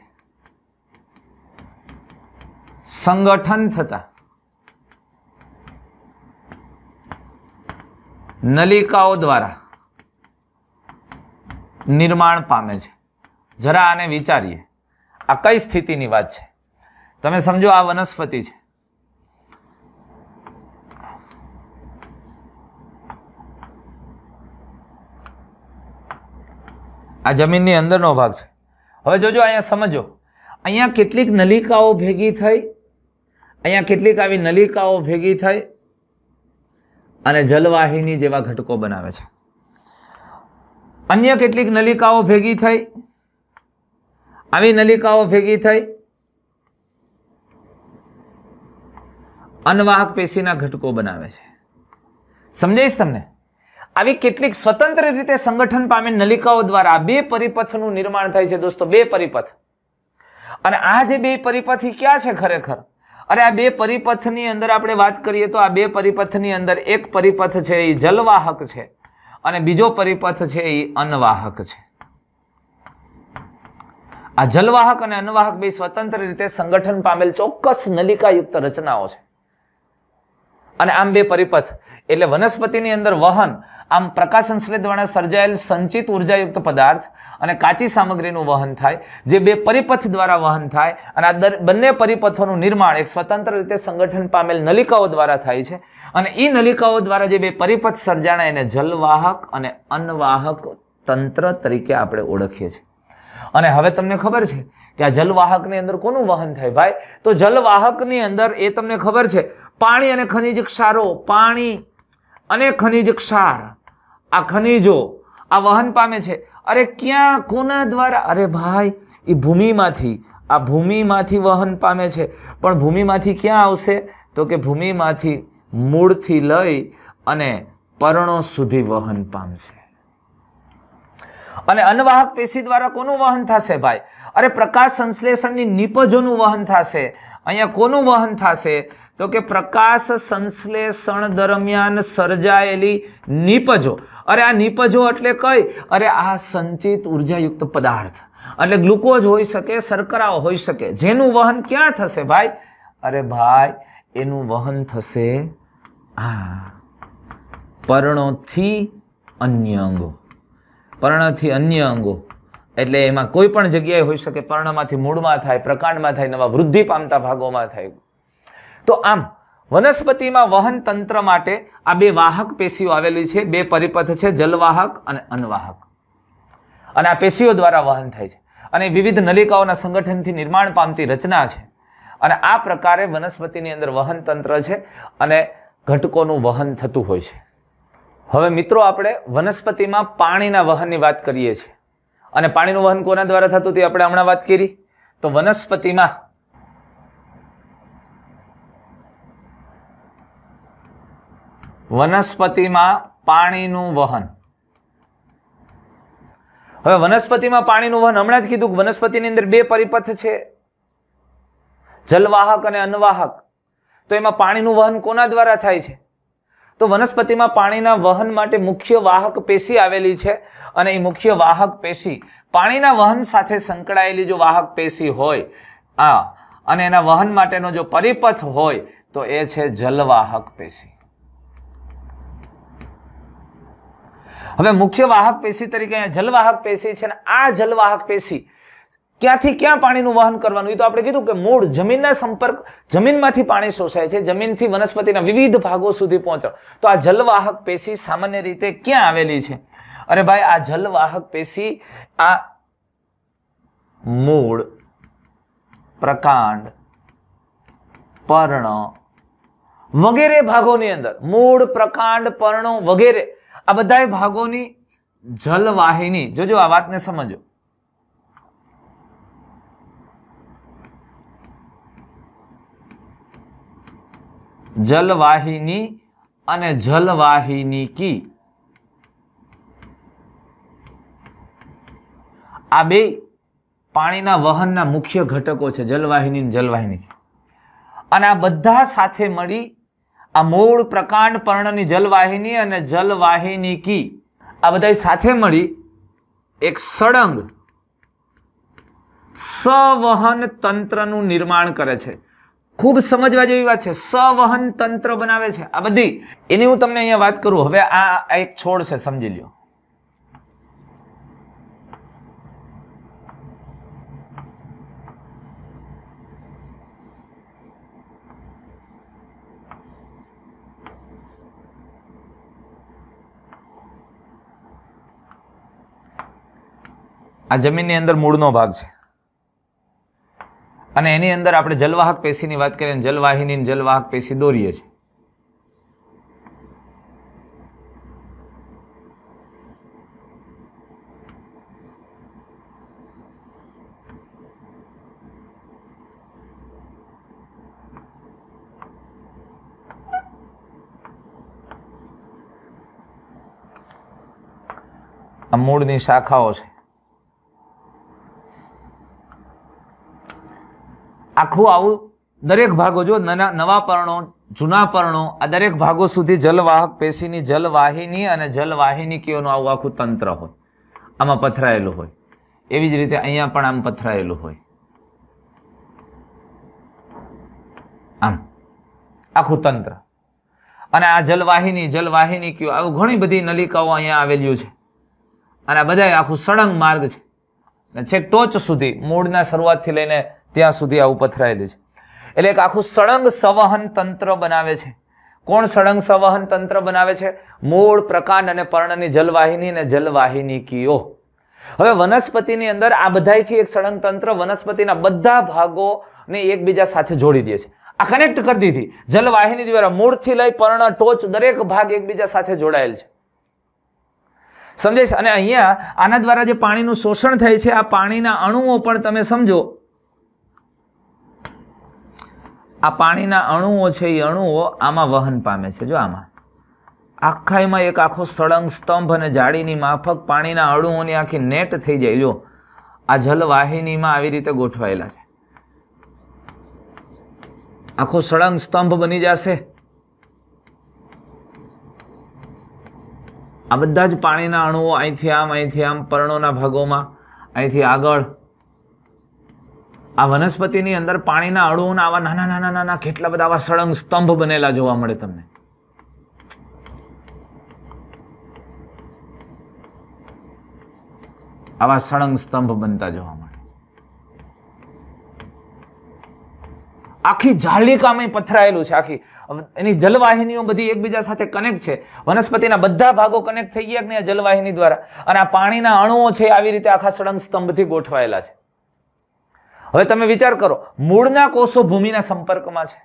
સંગઠન થતા નલિકાઓ દ્વારા નિર્માણ પામે છે જરા આને વિચારીએ આ કઈ સ્થિતિની વાત છે તમે સમજો આ વનસ્પતિ છે આ જમીનની અંદરનો ભાગ છે હવે જોજો અહીંયા સમજો અહીંયા કેટલીક નલિકાઓ ભેગી થઈ અહીંયા કેટલીક આવી નલિકાઓ ભેગી થઈ અને જલવાહિની જેવા ઘટકો બનાવે છે અન્ય કેટલીક નલિકાઓ ભેગી થઈ આવી નલિકાઓ ભેગી થઈ અનવાહક પેશીના ઘટકો બનાવે છે સમજાઈશ તમને આવી કેટલીક સ્વતંત્ર રીતે સંગઠન પામે નલિકાઓ દ્વારા બે પરિપથનું નિર્માણ થાય છે દોસ્તો બે પરિપથ અને આ જે બે પરિપથ ક્યાં છે ખરેખર અરે આ બે પરિપથની અંદર આપણે વાત કરીએ તો આ બે પરિપથની અંદર એક પરિપથ છે એ જલવાહક છે અને બીજો પરિપથ છે એ અનવાહક છે આ જલવાહક અને અનવાહક બે સ્વતંત્ર રીતે સંગઠન પામેલ ચોક્કસ નલિકાયુક્ત રચનાઓ છે અને આમ બે પરિપથ એટલે વનસ્પતિની અંદર વહન આમ પ્રકાશ સંશ્લેષ દ્વારા સર્જાયેલ સંચિત ઉર્જાયુક્ત પદાર્થ અને કાચી સામગ્રીનું વહન થાય જે બે પરિપથ દ્વારા વહન થાય અને આ બંને પરિપથોનું નિર્માણ એક સ્વતંત્ર રીતે સંગઠન પામેલ નલિકાઓ દ્વારા થાય છે અને એ નલિકાઓ દ્વારા જે બે પરિપથ સર્જાણા એને જલવાહક અને અન્નવાહક તંત્ર તરીકે આપણે ઓળખીએ છીએ અને હવે તમને ખબર છે કે આ જલવાહકની અંદર કોનું વહન થાય ભાઈ તો જલવાહકની અંદર એ તમને ખબર છે પાણી અને ખનિજ ક્ષારો પાણી અને ખનિજ ક્ષાર આ ખનિજો આ વહન પામે છે અરે ક્યાં કોના દ્વારા અરે ભાઈ એ ભૂમિમાંથી આ ભૂમિમાંથી વહન પામે છે પણ ભૂમિમાંથી ક્યાં આવશે તો કે ભૂમિમાંથી મૂળથી લઈ અને પર્ણો સુધી વહન પામશે અને અનવાહક પેશી દ્વારા કોનું વહન થશે ભાઈ અરે પ્રકાશ સંશ્લેષણની નિપજોનું વહન થશે અહીંયા કોનું વહન થશે તો કે પ્રકાશ સંશ્લેષણ દરમિયાન સર્જાયેલી નિપજો અરે આ નિપજો એટલે કઈ અરે આ સંચિત ઉર્જાયુક્ત પદાર્થ એટલે ગ્લુકોઝ હોઈ શકે શર્કરાઓ હોઈ શકે જેનું વહન ક્યાં થશે ભાઈ અરે ભાઈ એનું વહન થશે આ પર્ણોથી અન્ય અંગો પર્ણથી અન્ય અંગો એટલે એમાં કોઈ પણ જગ્યાએ હોઈ શકે પર્ણમાંથી મૂળમાં થાય પ્રકાંડમાં થાય નવા વૃદ્ધિ પામતા ભાગોમાં થાય તો આમ વનસ્પતિમાં વહન તંત્ર માટે આ બે વાહક પેશીઓ આવેલી છે બે પરિપથ છે જલવાહક અને અનવાહક અને આ પેશીઓ દ્વારા વહન થાય છે અને વિવિધ નલિકાઓના સંગઠનથી નિર્માણ પામતી રચના છે અને આ પ્રકારે વનસ્પતિની અંદર વહન તંત્ર છે અને ઘટકોનું વહન થતું હોય છે હવે મિત્રો આપણે વનસ્પતિમાં પાણીના વહનની વાત કરીએ છીએ અને પાણીનું વહન કોના દ્વારા થતું તે આપણે હમણાં વાત કરી તો વનસ્પતિમાં વનસ્પતિમાં પાણીનું વહન હવે વનસ્પતિમાં પાણીનું વહન હમણાં જ કીધું વનસ્પતિની અંદર બે પરિપથ છે જલવાહક અને અનવાહક તો એમાં પાણીનું વહન કોના દ્વારા થાય છે તો વનસ્પતિમાં પાણીના વહન માટે મુખ્ય વાહક પેશી આવેલી છે અને એ મુખ્ય વાહક પેશી પાણીના વહન સાથે સંકળાયેલી જો વાહક પેશી હોય આ અને એના વહન માટેનો જો પરિપથ હોય તો એ છે જલવાહક પેશી હવે મુખ્ય વાહક પેશી તરીકે જલવાહક પેશી છે ને આ જલવાહક પેશી ક્યાંથી ક્યાં પાણીનું વહન કરવાનું એ તો આપણે કીધું કે મૂળ જમીનના સંપર્ક જમીનમાંથી પાણી શોષાય છે જમીનથી વનસ્પતિના વિવિધ ભાગો સુધી પહોંચે તો આ જલવાહક પેશી સામાન્ય રીતે ક્યાં આવેલી છે અરે ભાઈ આ જલવાહક પેશી આ મૂળ પ્રકાંડ પર્ણ વગેરે ભાગોની અંદર મૂળ પ્રકાંડ પર્ણો વગેરે આ બધા ભાગોની જલવાહિની જોજો આ વાતને સમજો જલવાહિની અને જલવાહિની કી આ બે પાણીના વહનના મુખ્ય ઘટકો છે જલવાહિની જલવાહિની અને આ બધા સાથે મળી આ મૂળ પ્રકાંડ પર્ણની જલવાહિની અને જલવાહિની કી આ બધા સાથે મળી એક સળંગ સવહન તંત્રનું નિર્માણ કરે છે ખૂબ સમજવા જેવી વાત છે સવહન તંત્ર બનાવે છે આ બધી એની હું તમને અહીંયા વાત કરું હવે આ એક છોડ છે સમજી લ્યો આ જમીનની અંદર મૂળનો ભાગ છે અને એની અંદર આપણે જલવાહક પેશીની વાત કરીએ જલવાહિની જલવાહક પેશી દોરીએ છીએ આ મૂળની શાખાઓ છે આખું આવું દરેક ભાગો જો નવા પર્ણો જૂના પર્ણો આ દરેક ભાગો સુધી જલવાહક પેશીની જલવાહિની અને જલવાહિની કીઓનું આવું આખું તંત્ર હોય આમાં પથરાયેલું હોય એવી જ રીતે અહીંયા પણ આમ પથરાયેલું હોય આમ આખું તંત્ર અને આ જલવાહિની જલવાહિની કયો આવું ઘણી બધી નલિકાઓ અહીંયા આવેલી છે અને આ બધા આખું સળંગ માર્ગ છે છેક ટોચ સુધી મૂળના શરૂઆતથી લઈને ત્યાં સુધી આવું પથરાયેલું છે એટલે એક આખું સળંગ સંવહન તંત્ર બનાવે છે કોણ સળંગ સંવહન તંત્ર બનાવે છે મૂળ પ્રકાંડ અને પર્ણની જલવાહિની અને જલવાહિની કીઓ હવે વનસ્પતિની અંદર આ બધાથી એક સળંગ તંત્ર વનસ્પતિના બધા ભાગોને એકબીજા સાથે જોડી દે છે આ કનેક્ટ કરી દીધી જલવાહિની દ્વારા મૂળથી લઈ પર્ણ ટોચ દરેક ભાગ એકબીજા સાથે જોડાયેલ છે સમજાય છે અને અહીંયા આના દ્વારા જે પાણીનું શોષણ થાય છે આ પાણીના અણુઓ પણ તમે સમજો આ પાણીના અણુઓ છે એ અણુઓ આમાં વહન પામે છે જો આમાં આખા એમાં એક આખો સળંગ સ્તંભ અને જાળીની માફક પાણીના અણુઓની આખી નેટ થઈ જાય જો આ જલવાહિનીમાં આવી રીતે ગોઠવાયેલા છે આખો સળંગ સ્તંભ બની જશે આ બધા જ પાણીના અણુઓ અહીંથી આમ અહીંથી આમ પર્ણોના ભાગોમાં અહીંથી આગળ આ વનસ્પતિની અંદર પાણીના અણુઓના આવા નાના નાના નાના કેટલા બધા આવા સળંગ સ્તંભ બનેલા જોવા મળે તમને આવા સળંગ સ્તંભ બનતા જોવા મળે આખી જાલિકામાં પથરાયેલું છે આખી એની જલવાહિનીઓ બધી એકબીજા સાથે કનેક્ટ છે વનસ્પતિના બધા ભાગો કનેક્ટ થઈ ગયા ને આ જલવાહિની દ્વારા અને આ પાણીના અણુઓ છે આવી રીતે આખા સળંગ સ્તંભથી ગોઠવાયેલા છે હવે તમે વિચાર કરો મૂળના કોષો ભૂમિના સંપર્કમાં છે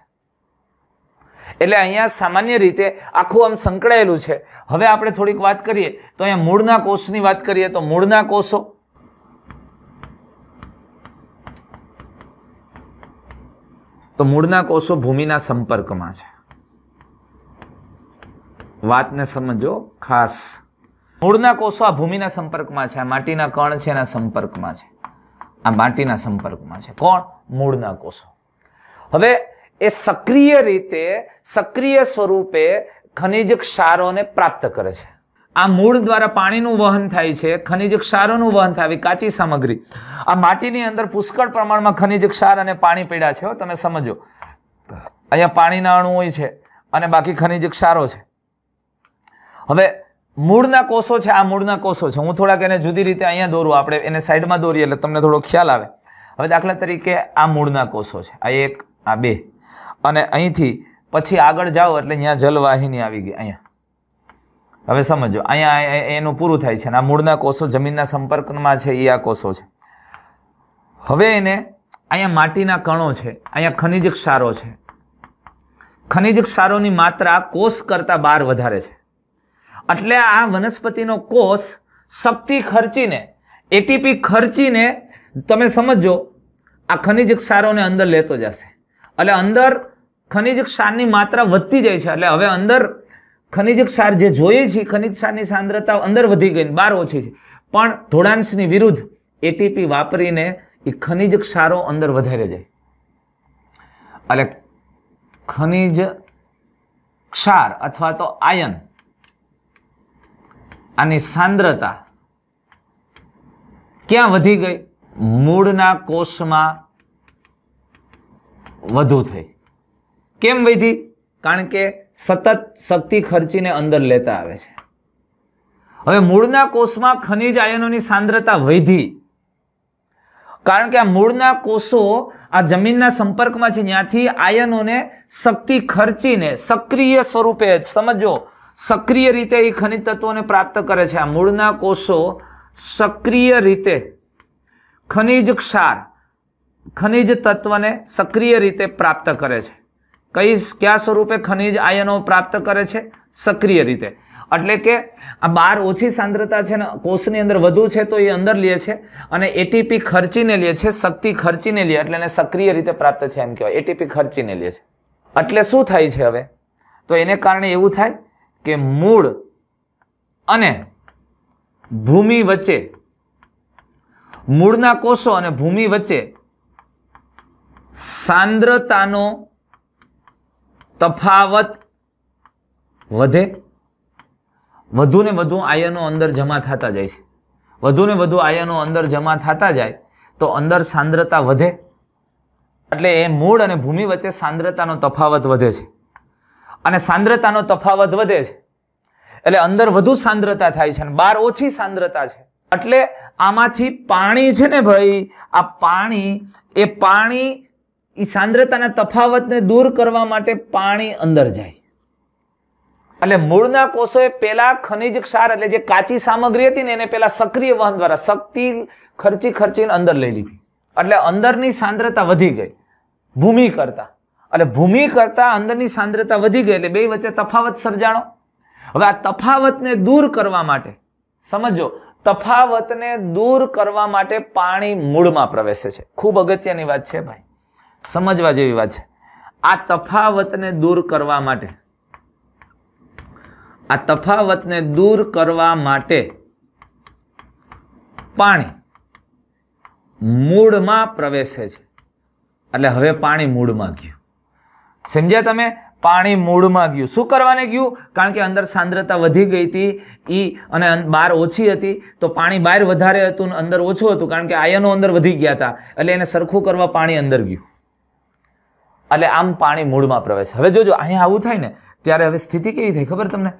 એટલે અહીંયા સામાન્ય રીતે આખું આમ સંકળાયેલું છે હવે આપણે થોડીક વાત કરીએ તો અહીંયા મૂળના કોષની વાત કરીએ તો મૂળના કોષો તો મૂળના કોષો ભૂમિના સંપર્કમાં છે વાતને સમજો ખાસ મૂળના કોષો આ ભૂમિના સંપર્કમાં છે આ માટીના કણ છે એના સંપર્કમાં છે આ માટીના સંપર્કમાં છે કોણ મૂળના કોષો હવે એ સક્રિય રીતે સક્રિય સ્વરૂપે ખનિજ ક્ષારોને પ્રાપ્ત કરે છે આ મૂળ દ્વારા પાણીનું વહન થાય છે ખનિજ ક્ષારોનું વહન થાય કાચી સામગ્રી આ માટીની અંદર પુષ્કળ પ્રમાણમાં ખનિજ ક્ષાર અને પાણી પીડા છે તમે સમજો અહીંયા પાણીના અણુ હોય છે અને બાકી ખનિજ ક્ષારો છે હવે મૂળના કોષો છે આ મૂળના કોષો છે હું થોડાક એને જુદી રીતે અહીંયા દોરું આપણે એને સાઈડમાં દોરીએ એટલે તમને થોડો ખ્યાલ આવે હવે દાખલા તરીકે આ મૂળના કોષો છે આ એક આ બે અને અહીંથી પછી આગળ જાઓ એટલે અહીંયા જલવાહિની આવી ગઈ અહીંયા હવે સમજો અહીંયા એનું પૂરું થાય છે અને આ મૂળના કોષો જમીનના સંપર્કમાં છે એ આ કોષો છે હવે એને અહીંયા માટીના કણો છે અહીંયા ખનિજ ક્ષારો છે ખનિજ ક્ષારોની માત્રા કોષ કરતાં બાર વધારે છે એટલે આ વનસ્પતિનો કોષ શક્તિ ખર્ચીને એટીપી ખર્ચીને તમે સમજો આ ખનિજ ક્ષારોને અંદર લેતો જશે એટલે અંદર ખનિજ ક્ષારની માત્રા વધતી જાય છે એટલે હવે અંદર ખનિજ ક્ષાર જે જોઈએ છીએ ખનિજ ક્ષારની સાંદ્રતા અંદર વધી ગઈ બહાર ઓછી છે પણ ઢોળાંશની વિરુદ્ધ એટીપી વાપરીને એ ખનિજ ક્ષારો અંદર વધારે જાય એટલે ખનિજ ક્ષાર અથવા તો આયન આની સાંદ્રતા ક્યાં વધી ગઈ મૂળના કોષમાં વધુ થઈ કેમ વધી કારણ કે સતત શક્તિ ખર્ચીને અંદર લેતા આવે છે હવે મૂળના કોષમાં ખનિજ આયનોની સાંદ્રતા વધી કારણ કે આ મૂળના કોષો આ જમીનના સંપર્કમાં છે ત્યાંથી આયનોને શક્તિ ખર્ચીને સક્રિય સ્વરૂપે સમજો સક્રિય રીતે એ ખનિજ તત્વોને પ્રાપ્ત કરે છે આ મૂળના કોષો સક્રિય રીતે ખનિજ ક્ષાર ખનિજ તત્વને સક્રિય રીતે પ્રાપ્ત કરે છે કઈ કયા સ્વરૂપે ખનિજ આયનો પ્રાપ્ત કરે છે સક્રિય રીતે એટલે કે આ બાર ઓછી સાંદ્રતા છે ને કોષની અંદર વધુ છે તો એ અંદર લે છે અને એટીપી ખર્ચીને લે છે શક્તિ ખર્ચીને લે એટલે એને સક્રિય રીતે પ્રાપ્ત થાય એમ કહેવાય એટીપી ખર્ચીને લે છે એટલે શું થાય છે હવે તો એને કારણે એવું થાય કે મૂળ અને ભૂમિ વચ્ચે મૂળના કોષો અને ભૂમિ વચ્ચે સાંદ્રતાનો તફાવત વધે વધુને વધુ આયનો અંદર જમા થતા જાય છે વધુને વધુ આયનો અંદર જમા થતા જાય તો અંદર સાંદ્રતા વધે એટલે એ મૂળ અને ભૂમિ વચ્ચે સાંદ્રતાનો તફાવત વધે છે અને સાંદ્રતાનો તફાવત વધે છે એટલે અંદર વધુ સાંદ્રતા થાય છે અને બહાર ઓછી સાંદ્રતા છે એટલે આમાંથી પાણી છે ને ભાઈ આ પાણી એ પાણી એ સાંદ્રતાના તફાવતને દૂર કરવા માટે પાણી અંદર જાય એટલે મૂળના કોષોએ પેલા ખનિજ ક્ષાર એટલે જે કાચી સામગ્રી હતી ને એને પહેલા સક્રિય વહન દ્વારા શક્તિ ખર્ચી ખર્ચીને અંદર લઈ લીધી એટલે અંદરની સાંદ્રતા વધી ગઈ ભૂમિ કરતાં એટલે ભૂમિ કરતાં અંદરની સાંદ્રતા વધી ગઈ એટલે બે વચ્ચે તફાવત સર્જાણો હવે આ તફાવતને દૂર કરવા માટે સમજો તફાવતને દૂર કરવા માટે પાણી મૂળમાં પ્રવેશે છે ખૂબ અગત્યની વાત છે ભાઈ સમજવા જેવી વાત છે આ તફાવતને દૂર કરવા માટે આ તફાવતને દૂર કરવા માટે પાણી મૂળમાં પ્રવેશે છે એટલે હવે પાણી મૂળમાં ગયું સમજ્યા તમે પાણી મૂળમાં ગયું શું કરવાને ગયું કારણ કે અંદર સાંદ્રતા વધી ગઈ હતી એ અને બહાર ઓછી હતી તો પાણી બહાર વધારે હતું ને અંદર ઓછું હતું કારણ કે આયનો અંદર વધી ગયા હતા એટલે એને સરખું કરવા પાણી અંદર ગયું એટલે આમ પાણી મૂળમાં પ્રવેશ હવે જોજો અહીંયા આવું થાય ને ત્યારે હવે સ્થિતિ કેવી થઈ ખબર તમને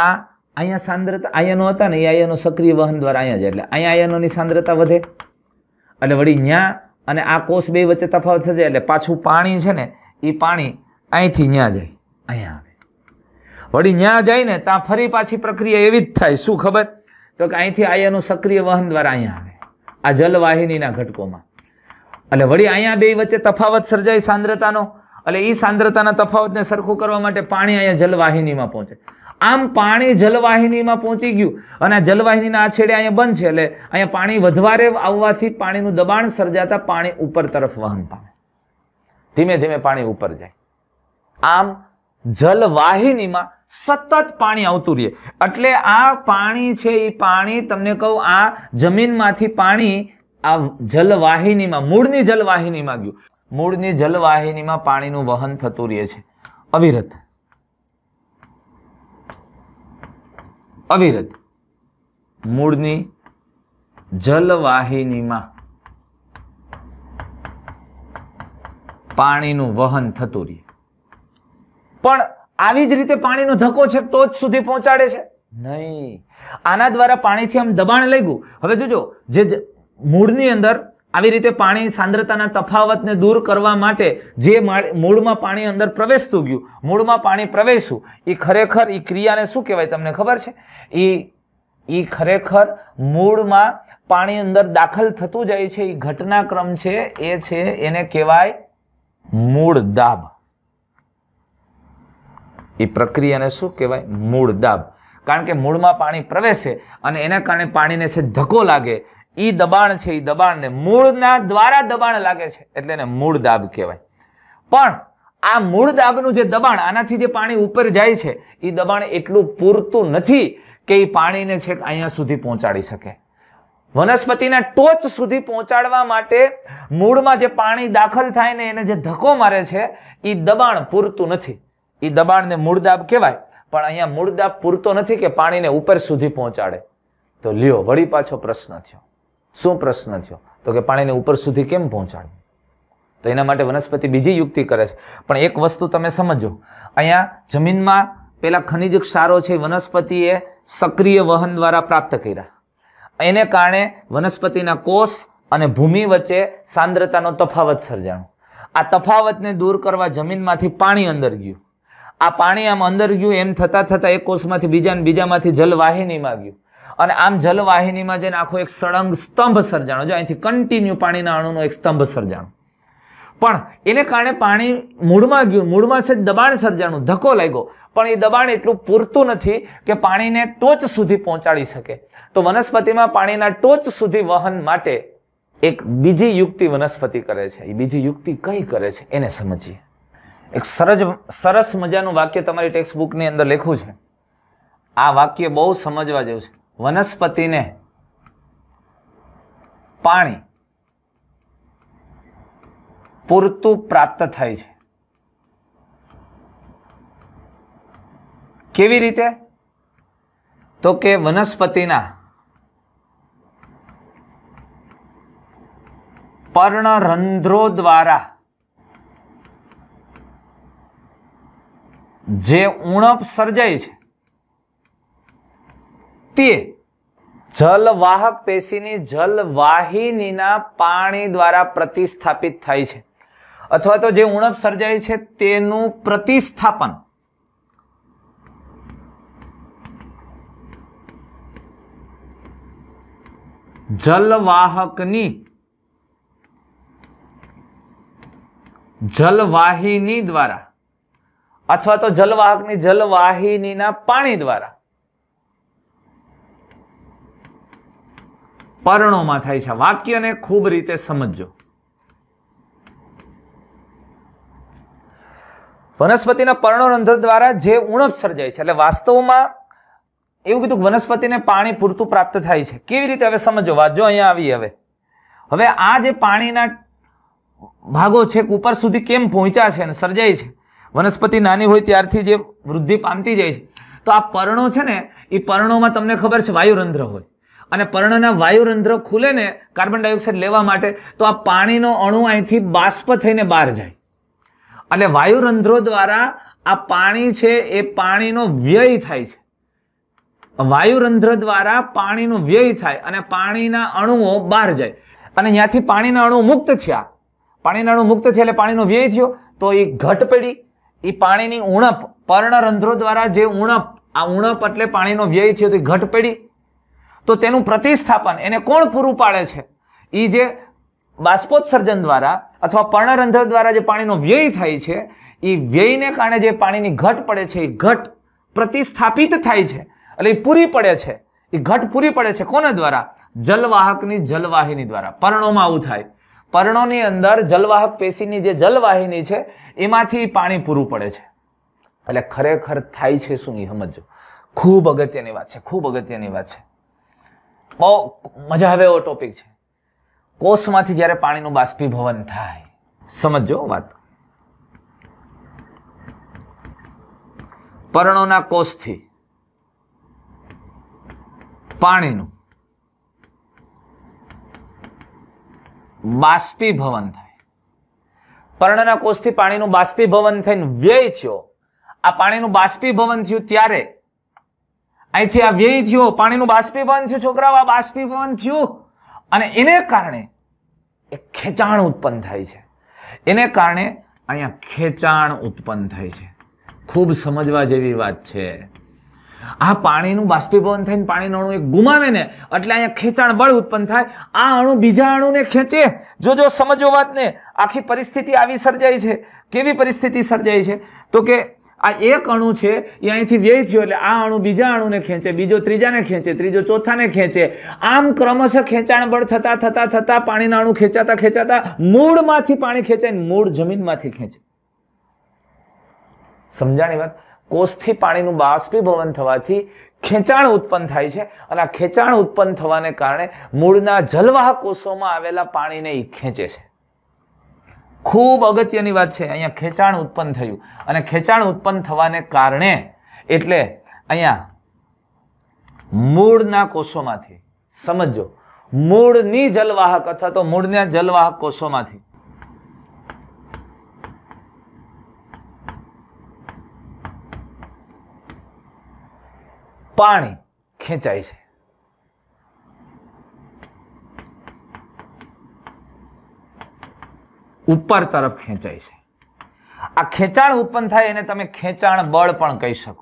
આ અહીંયા સાંદ્રતા આયનો હતા ને એ આયનો સક્રિય વહન દ્વારા અહીંયા જાય એટલે અહીંયા આયનોની સાંદ્રતા વધે એટલે વળી ન્યા અને આ કોષ બે વચ્ચે તફાવત થશે એટલે પાછું પાણી છે ને એ પાણી અહીંથી ત્યાં જાય અહીંયા આવે વળી ત્યાં જાય ને ત્યાં ફરી પાછી પ્રક્રિયા એવી જ થાય શું ખબર તો કે અહીંથી આયનું સક્રિય વહન દ્વારા અહીંયા આવે આ જલવાહિનીના ઘટકોમાં એટલે વળી અહીંયા બે વચ્ચે તફાવત સર્જાય સાંદ્રતાનો એટલે એ સાંદ્રતાના તફાવતને સરખું કરવા માટે પાણી અહીંયા જલવાહિનીમાં પહોંચે આમ પાણી જલવાહિનીમાં પહોંચી ગયું અને જલવાહિનીના આ છેડે અહીંયા બંધ છે એટલે અહીંયા પાણી વધવારે આવવાથી પાણીનું દબાણ સર્જાતા પાણી ઉપર તરફ વહન પામે ધીમે ધીમે પાણી ઉપર જાય આમ જલવાહિનીમાં સતત પાણી આવતું રહે એટલે આ પાણી છે એ પાણી તમને કહું આ જમીનમાંથી પાણી આ જલવાહિનીમાં મૂળની જલવાહિનીમાં ગયું મૂળની જલવાહિનીમાં પાણીનું વહન થતું રહે છે અવિરત અવિરત મૂળની જલવાહિનીમાં પાણીનું વહન થતું રહે પણ આવી જ રીતે પાણીનો ધક્કો છે તો જ સુધી પહોંચાડે છે નહીં આના દ્વારા પાણીથી આમ દબાણ લાગ્યું હવે જોજો જે મૂળની અંદર આવી રીતે પાણી સાંદ્રતાના તફાવતને દૂર કરવા માટે જે મૂળમાં પાણી અંદર પ્રવેશતું ગયું મૂળમાં પાણી પ્રવેશું એ ખરેખર એ ક્રિયાને શું કહેવાય તમને ખબર છે એ એ ખરેખર મૂળમાં પાણી અંદર દાખલ થતું જાય છે એ ઘટનાક્રમ છે એ છે એને કહેવાય મૂળ દાબ એ પ્રક્રિયાને શું કહેવાય મૂળ દાબ કારણ કે મૂળમાં પાણી પ્રવેશે અને એના કારણે પાણીને છે ધક્કો લાગે એ દબાણ છે એ દબાણને મૂળના દ્વારા દબાણ લાગે છે એટલે એને મૂળ દાબ કહેવાય પણ આ મૂળ દાબનું જે દબાણ આનાથી જે પાણી ઉપર જાય છે એ દબાણ એટલું પૂરતું નથી કે એ પાણીને છેક અહીંયા સુધી પહોંચાડી શકે વનસ્પતિના ટોચ સુધી પહોંચાડવા માટે મૂળમાં જે પાણી દાખલ થાય ને એને જે ધક્કો મારે છે એ દબાણ પૂરતું નથી એ દબાણને મૂળદાબ કહેવાય પણ અહીંયા મૂળદાબ પૂરતો નથી કે પાણીને ઉપર સુધી પહોંચાડે તો લ્યો વળી પાછો પ્રશ્ન થયો શું પ્રશ્ન થયો તો કે પાણીને ઉપર સુધી કેમ પહોંચાડે તો એના માટે વનસ્પતિ બીજી યુક્તિ કરે છે પણ એક વસ્તુ તમે સમજો અહીંયા જમીનમાં પેલા ખનિજ ક્ષારો છે વનસ્પતિએ સક્રિય વહન દ્વારા પ્રાપ્ત કર્યા એને કારણે વનસ્પતિના કોષ અને ભૂમિ વચ્ચે સાંદ્રતાનો તફાવત સર્જાણો આ તફાવતને દૂર કરવા જમીનમાંથી પાણી અંદર ગયું આ પાણી આમ અંદર ગયું એમ થતાં થતાં એક કોષમાંથી બીજા બીજામાંથી જલવાહિનીમાં ગયું અને આમ જલવાહિનીમાં જઈને આખો એક સળંગ સ્તંભ સર્જાણો જો અહીંથી કન્ટિન્યુ પાણીના અણુનો એક સ્તંભ સર્જાણો પણ એને કારણે પાણી મૂળમાં ગયું મૂળમાં છે દબાણ સર્જાણું ધક્કો લાગ્યો પણ એ દબાણ એટલું પૂરતું નથી કે પાણીને ટોચ સુધી પહોંચાડી શકે તો વનસ્પતિમાં પાણીના ટોચ સુધી વહન માટે એક બીજી યુક્તિ વનસ્પતિ કરે છે એ બીજી યુક્તિ કઈ કરે છે એને સમજીએ એક સરસ સરસ મજાનું વાક્ય તમારી ટેક્સ્ટ બુકની અંદર લખ્યું છે આ વાક્ય બહુ સમજવા જેવું છે વનસ્પતિને પાણી પૂરતું પ્રાપ્ત થાય છે કેવી રીતે તો કે વનસ્પતિના પર્ણરંધ્રો દ્વારા જે ઉણપ સર્જાય છે તે જલવાહક પેશીની જલવાહિનીના પાણી દ્વારા પ્રતિસ્થાપિત થાય છે અથવા તો જે ઉણપ સર્જાય છે તેનું પ્રતિસ્થાપન જલવાહકની જલવાહિની દ્વારા અથવા તો જલવાહકની જલવાહિનીના પાણી દ્વારા પર્ણોમાં થાય છે વાક્યને ખૂબ રીતે સમજો વનસ્પતિના પર્ણરંધ્ર દ્વારા જે ઉણપ સર્જાય છે એટલે વાસ્તવમાં એવું કીધું વનસ્પતિને પાણી પૂરતું પ્રાપ્ત થાય છે કેવી રીતે હવે સમજો વાત અહીંયા આવી હવે હવે આ જે પાણીના ભાગો છે ઉપર સુધી કેમ પહોંચ્યા છે અને સર્જાય છે વનસ્પતિ નાની હોય ત્યારથી જે વૃદ્ધિ પામતી જાય છે તો આ પર્ણો છે ને એ પર્ણોમાં તમને ખબર છે વાયુરંધ્ર હોય અને પર્ણના વાયુરંધ્ર ખુલે ને કાર્બન ડાયોક્સાઇડ લેવા માટે તો આ પાણીનો અણુ અહીંથી બાષ્પ થઈને બહાર જાય અને વાયુરંધ્રો દ્વારા આ પાણી છે એ પાણીનો વ્યય થાય છે વાયુરંધ્ર દ્વારા પાણીનો વ્યય થાય અને પાણીના અણુઓ બહાર જાય અને ત્યાંથી પાણીના અણુઓ મુક્ત થયા પાણીના અણુ મુક્ત થયા એટલે પાણીનો વ્યય થયો તો એ ઘટ પડી એ પાણીની ઉણપ પર્ણરંધ્રો દ્વારા જે ઉણપ આ ઉણપ એટલે પાણીનો વ્યય થયો તો એ ઘટ પડી તો તેનું પ્રતિસ્થાપન એને કોણ પૂરું પાડે છે એ જે બાષ્પોત્સર્જન દ્વારા અથવા પર્ણરંધ્ર દ્વારા જે પાણીનો વ્યય થાય છે એ વ્યયને કારણે જે પાણીની ઘટ પડે છે એ ઘટ પ્રતિસ્થાપિત થાય છે એટલે એ પૂરી પડે છે એ ઘટ પૂરી પડે છે કોના દ્વારા જલવાહકની જલવાહિની દ્વારા પર્ણોમાં આવું થાય પર્ણોની અંદર જલવાહક પેશીની જે જલવાહિની છે એમાંથી પાણી પૂરું પડે છે એટલે ખરેખર થાય છે શું એ સમજો ખૂબ અગત્યની વાત છે ખૂબ અગત્યની વાત છે બહુ મજા આવે એવો ટોપિક છે કોષમાંથી જ્યારે પાણીનું બાષ્પીભવન થાય સમજો વાત પર્ણોના કોષથી પાણીનું બાષ્પીભવન થાય પર્ણના કોષથી પાણીનું બાષ્પીભવન થઈને વ્યય થયો આ પાણીનું બાષ્પીભવન થયું ત્યારે અહીંથી આ વ્યય થયો પાણીનું બાષ્પીભવન થયું છોકરાઓ આ બાષ્પીભવન થયું અને એને કારણે એ ખેંચાણ ઉત્પન્ન થાય છે એને કારણે અહીંયા ખેંચાણ ઉત્પન્ન થાય છે ખૂબ સમજવા જેવી વાત છે આ પાણીનું બાષ્પીભવન થઈને પાણીનું અણુ એ ગુમાવે ને એટલે અહીંયા ખેંચાણ બળ ઉત્પન્ન થાય આ અણુ બીજા અણુને ખેંચે જો જો સમજો વાતને આખી પરિસ્થિતિ આવી સર્જાય છે કેવી પરિસ્થિતિ સર્જાય છે તો કે આ એક અણુ છે એ અહીંથી વ્યય થયો એટલે આ અણુ બીજા અણુને ખેંચે બીજો ત્રીજાને ખેંચે ત્રીજો ચોથાને ખેંચે આમ ક્રમશઃ ખેંચાણ બળ થતાં થતાં થતાં પાણીના અણુ ખેંચાતા ખેંચાતા મૂળમાંથી પાણી ખેંચાય મૂળ જમીનમાંથી ખેંચે સમજાણી વાત કોષથી પાણીનું બાષ્પીભવન થવાથી ખેંચાણ ઉત્પન્ન થાય છે અને આ ખેંચાણ ઉત્પન્ન થવાને કારણે મૂળના જલવાહ કોષોમાં આવેલા પાણીને એ ખેંચે છે ખૂબ અગત્યની વાત છે અહીંયા ખેંચાણ ઉત્પન્ન થયું અને ખેંચાણ ઉત્પન્ન થવાને કારણે એટલે અહીંયા મૂળના કોષોમાંથી સમજો મૂળની જલવાહક અથવા તો મૂળના જલવાહક કોષોમાંથી પાણી ખેંચાય છે ઉપર તરફ ખેંચાય છે આ ખેંચાણ ઉત્પન્ન થાય એને તમે ખેંચાણ બળ પણ કહી શકો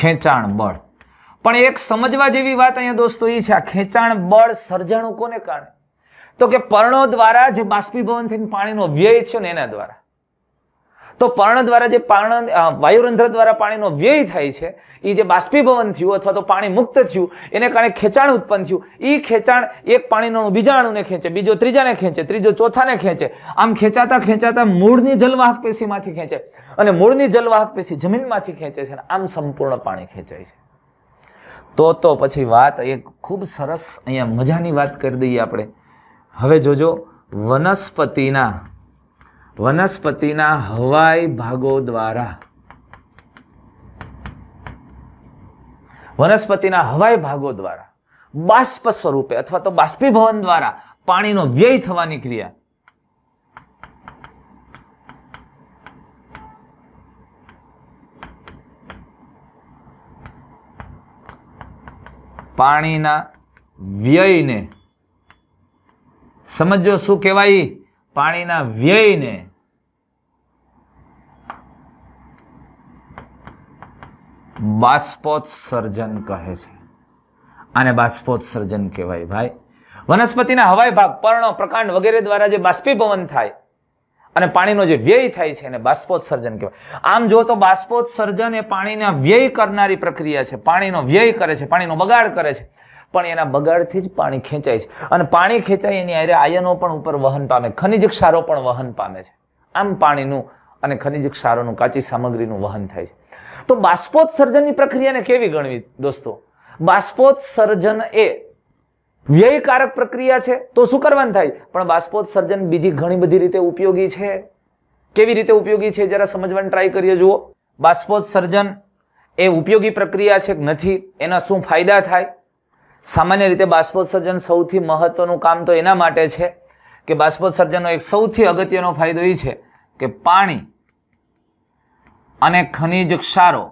ખેંચાણ બળ પણ એક સમજવા જેવી વાત અહીંયા દોસ્તો એ છે આ ખેંચાણ બળ સર્જાણું કોને કારણે તો કે પર્ણો દ્વારા જે બાષ્પીભવન થઈને પાણીનો વ્યય છે ને એના દ્વારા તો પર્ણ દ્વારા જે પર્ણ વાયુરંધ્ર દ્વારા પાણીનો વ્યય થાય છે એ જે બાષ્પીભવન થયું અથવા તો પાણી મુક્ત થયું એને કારણે ખેંચાણ ઉત્પન્ન થયું એ ખેંચાણ એક પાણીનો બીજાણુને ખેંચે બીજો ત્રીજાને ખેંચે ત્રીજો ચોથાને ખેંચે આમ ખેંચાતા ખેંચાતા મૂળની જલવાહક પેશીમાંથી ખેંચે અને મૂળની જલવાહક પેશી જમીનમાંથી ખેંચે છે અને આમ સંપૂર્ણ પાણી ખેંચાય છે તો તો પછી વાત એક ખૂબ સરસ અહીંયા મજાની વાત કરી દઈએ આપણે હવે જોજો વનસ્પતિના વનસ્પતિના હવાઈ ભાગો દ્વારા વનસ્પતિના હવાઈ ભાગો દ્વારા બાષ્પ સ્વરૂપે અથવા તો બાષ્પીભવન દ્વારા પાણીનો વ્યય થવાની ક્રિયા પાણીના વ્યયને સમજો શું કહેવાય પાણીના વ્યયને બાષ્પોત્સર્જન કહે છે આને બાષ્પોત્સર્જન કહેવાય ભાઈ વનસ્પતિના હવાઈ ભાગ પર્ણો પ્રકાંડ વગેરે દ્વારા જે બાષ્પીભવન થાય અને પાણીનો જે વ્યય થાય છે એને બાષ્પોત્સર્જન કહેવાય આમ જો તો બાષ્પોત્સર્જન એ પાણીના વ્યય કરનારી પ્રક્રિયા છે પાણીનો વ્યય કરે છે પાણીનો બગાડ કરે છે પણ એના બગાડથી જ પાણી ખેંચાય છે અને પાણી ખેંચાય એની આરે આયનો પણ ઉપર વહન પામે ખનિજ ક્ષારો પણ વહન પામે છે આમ પાણીનું અને ખનિજ ક્ષારોનું કાચી સામગ્રીનું વહન થાય છે તો બાષ્પોત્સર્જનની પ્રક્રિયાને કેવી ગણવી દોસ્તો બાષ્પોત્સર્જન એ વ્યયકારક પ્રક્રિયા છે તો શું કરવાનું થાય પણ બાષ્પોત્સર્જન બીજી ઘણી બધી રીતે ઉપયોગી છે કેવી રીતે ઉપયોગી છે જરા સમજવાની ટ્રાય કરીએ જુઓ બાષ્પોત્સર્જન એ ઉપયોગી પ્રક્રિયા છે કે નથી એના શું ફાયદા થાય સામાન્ય રીતે બાષ્પોત્સર્જન સૌથી મહત્વનું કામ તો એના માટે છે કે બાષ્પોત્સર્જનનો એક સૌથી અગત્યનો ફાયદો એ છે કે પાણી અને ખનિજ ક્ષારો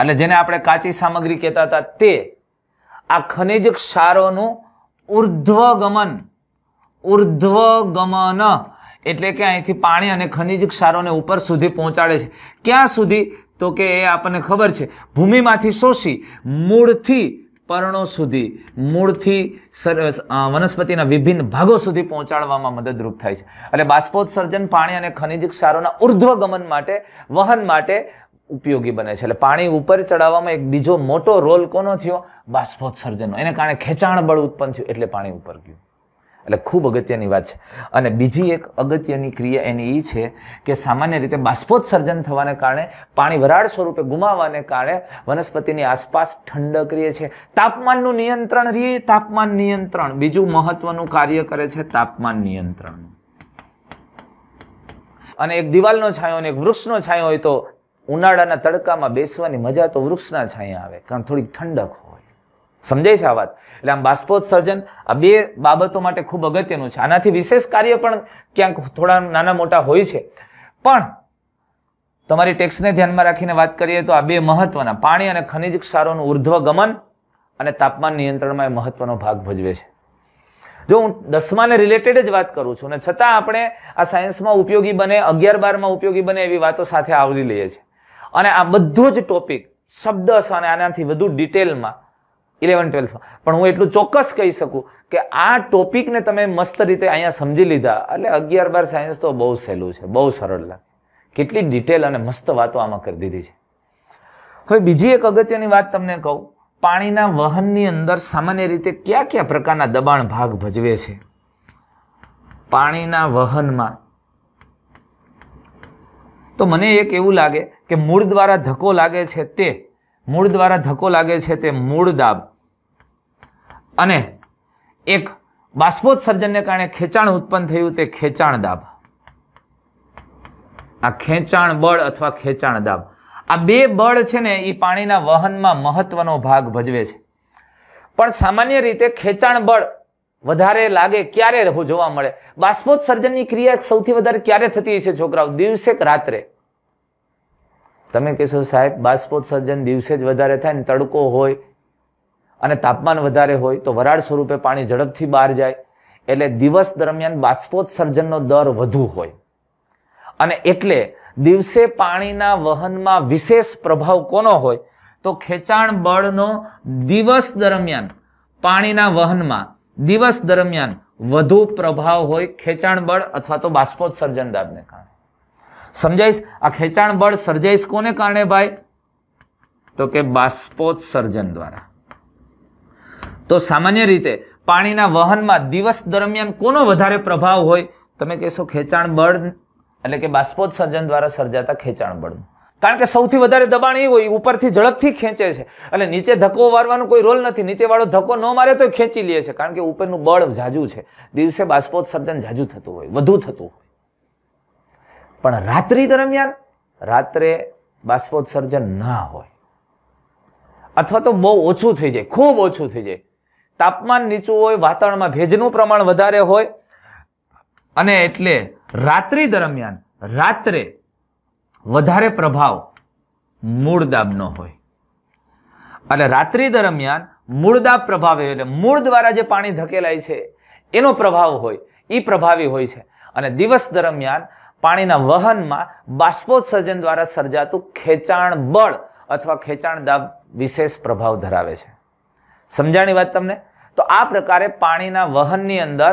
એટલે જેને આપણે કાચી સામગ્રી કહેતા હતા તે આ ખનિજ ક્ષારોનું ઉર્ધ્વગમન ઉર્ધ્વગમન એટલે કે અહીંથી પાણી અને ખનિજ ક્ષારોને ઉપર સુધી પહોંચાડે છે ક્યાં સુધી તો કે એ આપણને ખબર છે ભૂમિમાંથી શોષી મૂળથી પર્ણો સુધી મૂળથી વનસ્પતિના વિભિન્ન ભાગો સુધી પહોંચાડવામાં મદદરૂપ થાય છે એટલે બાષ્પોત્સર્જન પાણી અને ખનિજ ક્ષારોના ઉર્ધ્વગમન માટે વહન માટે ઉપયોગી બને છે એટલે પાણી ઉપર ચડાવવામાં એક બીજો મોટો રોલ કોનો થયો બાષ્પોત્સર્જનનો એને કારણે ખેંચાણ બળ ઉત્પન્ન થયું એટલે પાણી ઉપર ગયું એટલે ખૂબ અગત્યની વાત છે અને બીજી એક અગત્યની ક્રિયા એની એ છે કે સામાન્ય રીતે બાષ્પોત્સર્જન થવાને કારણે પાણી વરાળ સ્વરૂપે ગુમાવવાને કારણે વનસ્પતિની આસપાસ ઠંડક રહે છે તાપમાનનું નિયંત્રણ રહે તાપમાન નિયંત્રણ બીજું મહત્વનું કાર્ય કરે છે તાપમાન નિયંત્રણ અને એક દિવાલનો છાંયો અને એક વૃક્ષનો છાંયો હોય તો ઉનાળાના તડકામાં બેસવાની મજા તો વૃક્ષના છાંયા આવે કારણ થોડીક ઠંડક હોય સમજાય છે આ વાત એટલે આમ બાષ્પોત્સર્જન આ બે બાબતો માટે ખૂબ અગત્યનું છે આનાથી વિશેષ કાર્ય પણ ક્યાંક થોડા નાના મોટા હોય છે પણ તમારી ટેક્સને ધ્યાનમાં રાખીને વાત કરીએ તો આ બે મહત્વના પાણી અને ખનિજ ક્ષારોનું ઉર્ધ્વગમન અને તાપમાન નિયંત્રણમાં એ મહત્વનો ભાગ ભજવે છે જો હું દસમાને રિલેટેડ જ વાત કરું છું અને છતાં આપણે આ સાયન્સમાં ઉપયોગી બને અગિયાર બારમાં ઉપયોગી બને એવી વાતો સાથે આવરી લઈએ છીએ અને આ બધો જ ટોપિક શબ્દ અને આનાથી વધુ ડિટેલમાં ઇલેવન ટ્વેલ્થમાં પણ હું એટલું ચોક્કસ કહી શકું કે આ ટોપિકને તમે મસ્ત રીતે અહીંયા સમજી લીધા એટલે અગિયાર બાર સાયન્સ તો બહુ સહેલું છે બહુ સરળ લાગે કેટલી ડિટેલ અને મસ્ત વાતો આમાં કરી દીધી છે હવે બીજી એક અગત્યની વાત તમને કહું પાણીના વહનની અંદર સામાન્ય રીતે કયા કયા પ્રકારના દબાણ ભાગ ભજવે છે પાણીના વહનમાં તો મને એક એવું લાગે કે મૂળ દ્વારા ધક્કો લાગે છે તે મૂળ દ્વારા ધક્કો લાગે છે તે મૂળ દાબ અને એક બાષ્પોત્સર્જનને કારણે ખેંચાણ ઉત્પન્ન થયું તે ખેંચાણ દાબ આ ખેંચાણ બળ અથવા ખેંચાણ દાબ આ બે બળ છે ને એ પાણીના વહનમાં મહત્વનો ભાગ ભજવે છે પણ સામાન્ય રીતે ખેંચાણ બળ વધારે લાગે ક્યારે જોવા મળે બાષ્પોત્સર્જનની ક્રિયા સૌથી વધારે ક્યારે થતી હશે છોકરાઓ દિવસે કે રાત્રે તમે કહેશો સાહેબ બાષ્પોત્સર્જન દિવસે જ વધારે થાય ને તડકો હોય અને તાપમાન વધારે હોય તો વરાળ સ્વરૂપે પાણી ઝડપથી બહાર જાય એટલે દિવસ દરમિયાન બાષ્પોત્સર્જનનો દર વધુ હોય અને એટલે દિવસે પાણીના વહનમાં વિશેષ પ્રભાવ કોનો હોય તો ખેંચાણ બળનો દિવસ દરમિયાન પાણીના વહનમાં દિવસ દરમિયાન વધુ પ્રભાવ હોય ખેંચાણ બળ અથવા તો બાષ્પોત્સર્જન દાબને કારણે સમજાઈશ આ ખેંચાણ બળ સર્જાઈશ કોને કારણે ભાઈ તો કે બાષ્પોત્સર્જન દ્વારા તો સામાન્ય રીતે પાણીના વહનમાં દિવસ દરમિયાન કોનો વધારે પ્રભાવ હોય તમે કહેશો ખેંચાણ બળ એટલે કે બાષ્પોત્સર્જન દ્વારા સર્જાતા ખેંચાણ બળનું કારણ કે સૌથી વધારે દબાણ એ હોય ઉપરથી ઝડપથી ખેંચે છે એટલે નીચે ધક્કો વારવાનો કોઈ રોલ નથી નીચેવાળો ધક્કો ન મારે તો ખેંચી લે છે કારણ કે ઉપરનું બળ ઝાઝું છે દિવસે બાષ્પોત્સર્જન ઝાઝું થતું હોય વધુ થતું હોય પણ રાત્રિ દરમિયાન રાત્રે બાષ્પોત્સર્જન ના હોય અથવા તો બહુ ઓછું થઈ જાય ખૂબ ઓછું થઈ જાય તાપમાન નીચું હોય વાતાવરણમાં ભેજનું પ્રમાણ વધારે હોય અને એટલે રાત્રિ દરમિયાન રાત્રે વધારે પ્રભાવ મૂળ દાબનો હોય અને રાત્રિ દરમિયાન મૂળદાબ પ્રભાવે એટલે મૂળ દ્વારા જે પાણી ધકેલાય છે એનો પ્રભાવ હોય એ પ્રભાવી હોય છે અને દિવસ દરમિયાન પાણીના વહનમાં બાષ્પોત્સર્જન દ્વારા સર્જાતું ખેંચાણ બળ અથવા ખેંચાણ દાબ વિશેષ પ્રભાવ ધરાવે છે સમજાણી વાત તમને તો આ પ્રકારે પાણીના વહનની અંદર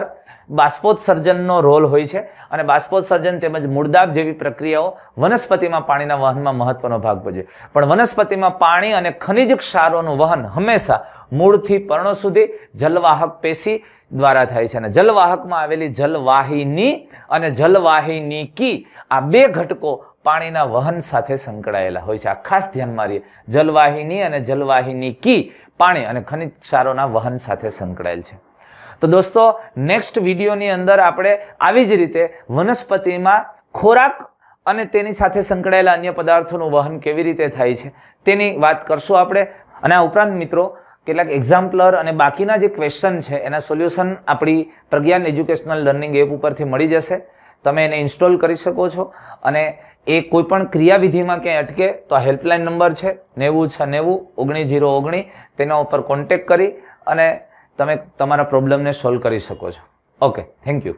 બાષ્પોત્સર્જનનો રોલ હોય છે અને બાષ્પોત્સર્જન તેમજ મૂળદાબ જેવી પ્રક્રિયાઓ વનસ્પતિમાં પાણીના વહનમાં મહત્વનો ભાગ ભજવે પણ વનસ્પતિમાં પાણી અને ખનિજ ક્ષારોનું વહન હંમેશા મૂળથી પર્ણો સુધી જલવાહક પેશી દ્વારા થાય છે અને જલવાહકમાં આવેલી જલવાહિની અને જલવાહિની કી આ બે ઘટકો પાણીના વહન સાથે સંકળાયેલા હોય છે આ ખાસ ધ્યાનમાં રહીએ જલવાહિની અને જલવાહિની કી પાણી અને ખનિજ ક્ષારોના વહન સાથે સંકળાયેલ છે તો દોસ્તો નેક્સ્ટ વિડીયોની અંદર આપણે આવી જ રીતે વનસ્પતિમાં ખોરાક અને તેની સાથે સંકળાયેલા અન્ય પદાર્થોનું વહન કેવી રીતે થાય છે તેની વાત કરશું આપણે અને આ ઉપરાંત મિત્રો કેટલાક એક્ઝામ્પલર અને બાકીના જે ક્વેશ્ચન છે એના સોલ્યુશન આપણી પ્રજ્ઞાન એજ્યુકેશનલ લર્નિંગ એપ ઉપરથી મળી જશે તમે એને ઇન્સ્ટોલ કરી શકો છો અને એ કોઈપણ ક્રિયાવિધિમાં ક્યાંય અટકે તો આ હેલ્પલાઇન નંબર છે નેવું છ નેવું ઓગણીસ જીરો ઓગણીસ તેના ઉપર કોન્ટેક કરી અને તમે તમારા પ્રોબ્લેમને સોલ્વ કરી શકો છો ઓકે થેન્ક યુ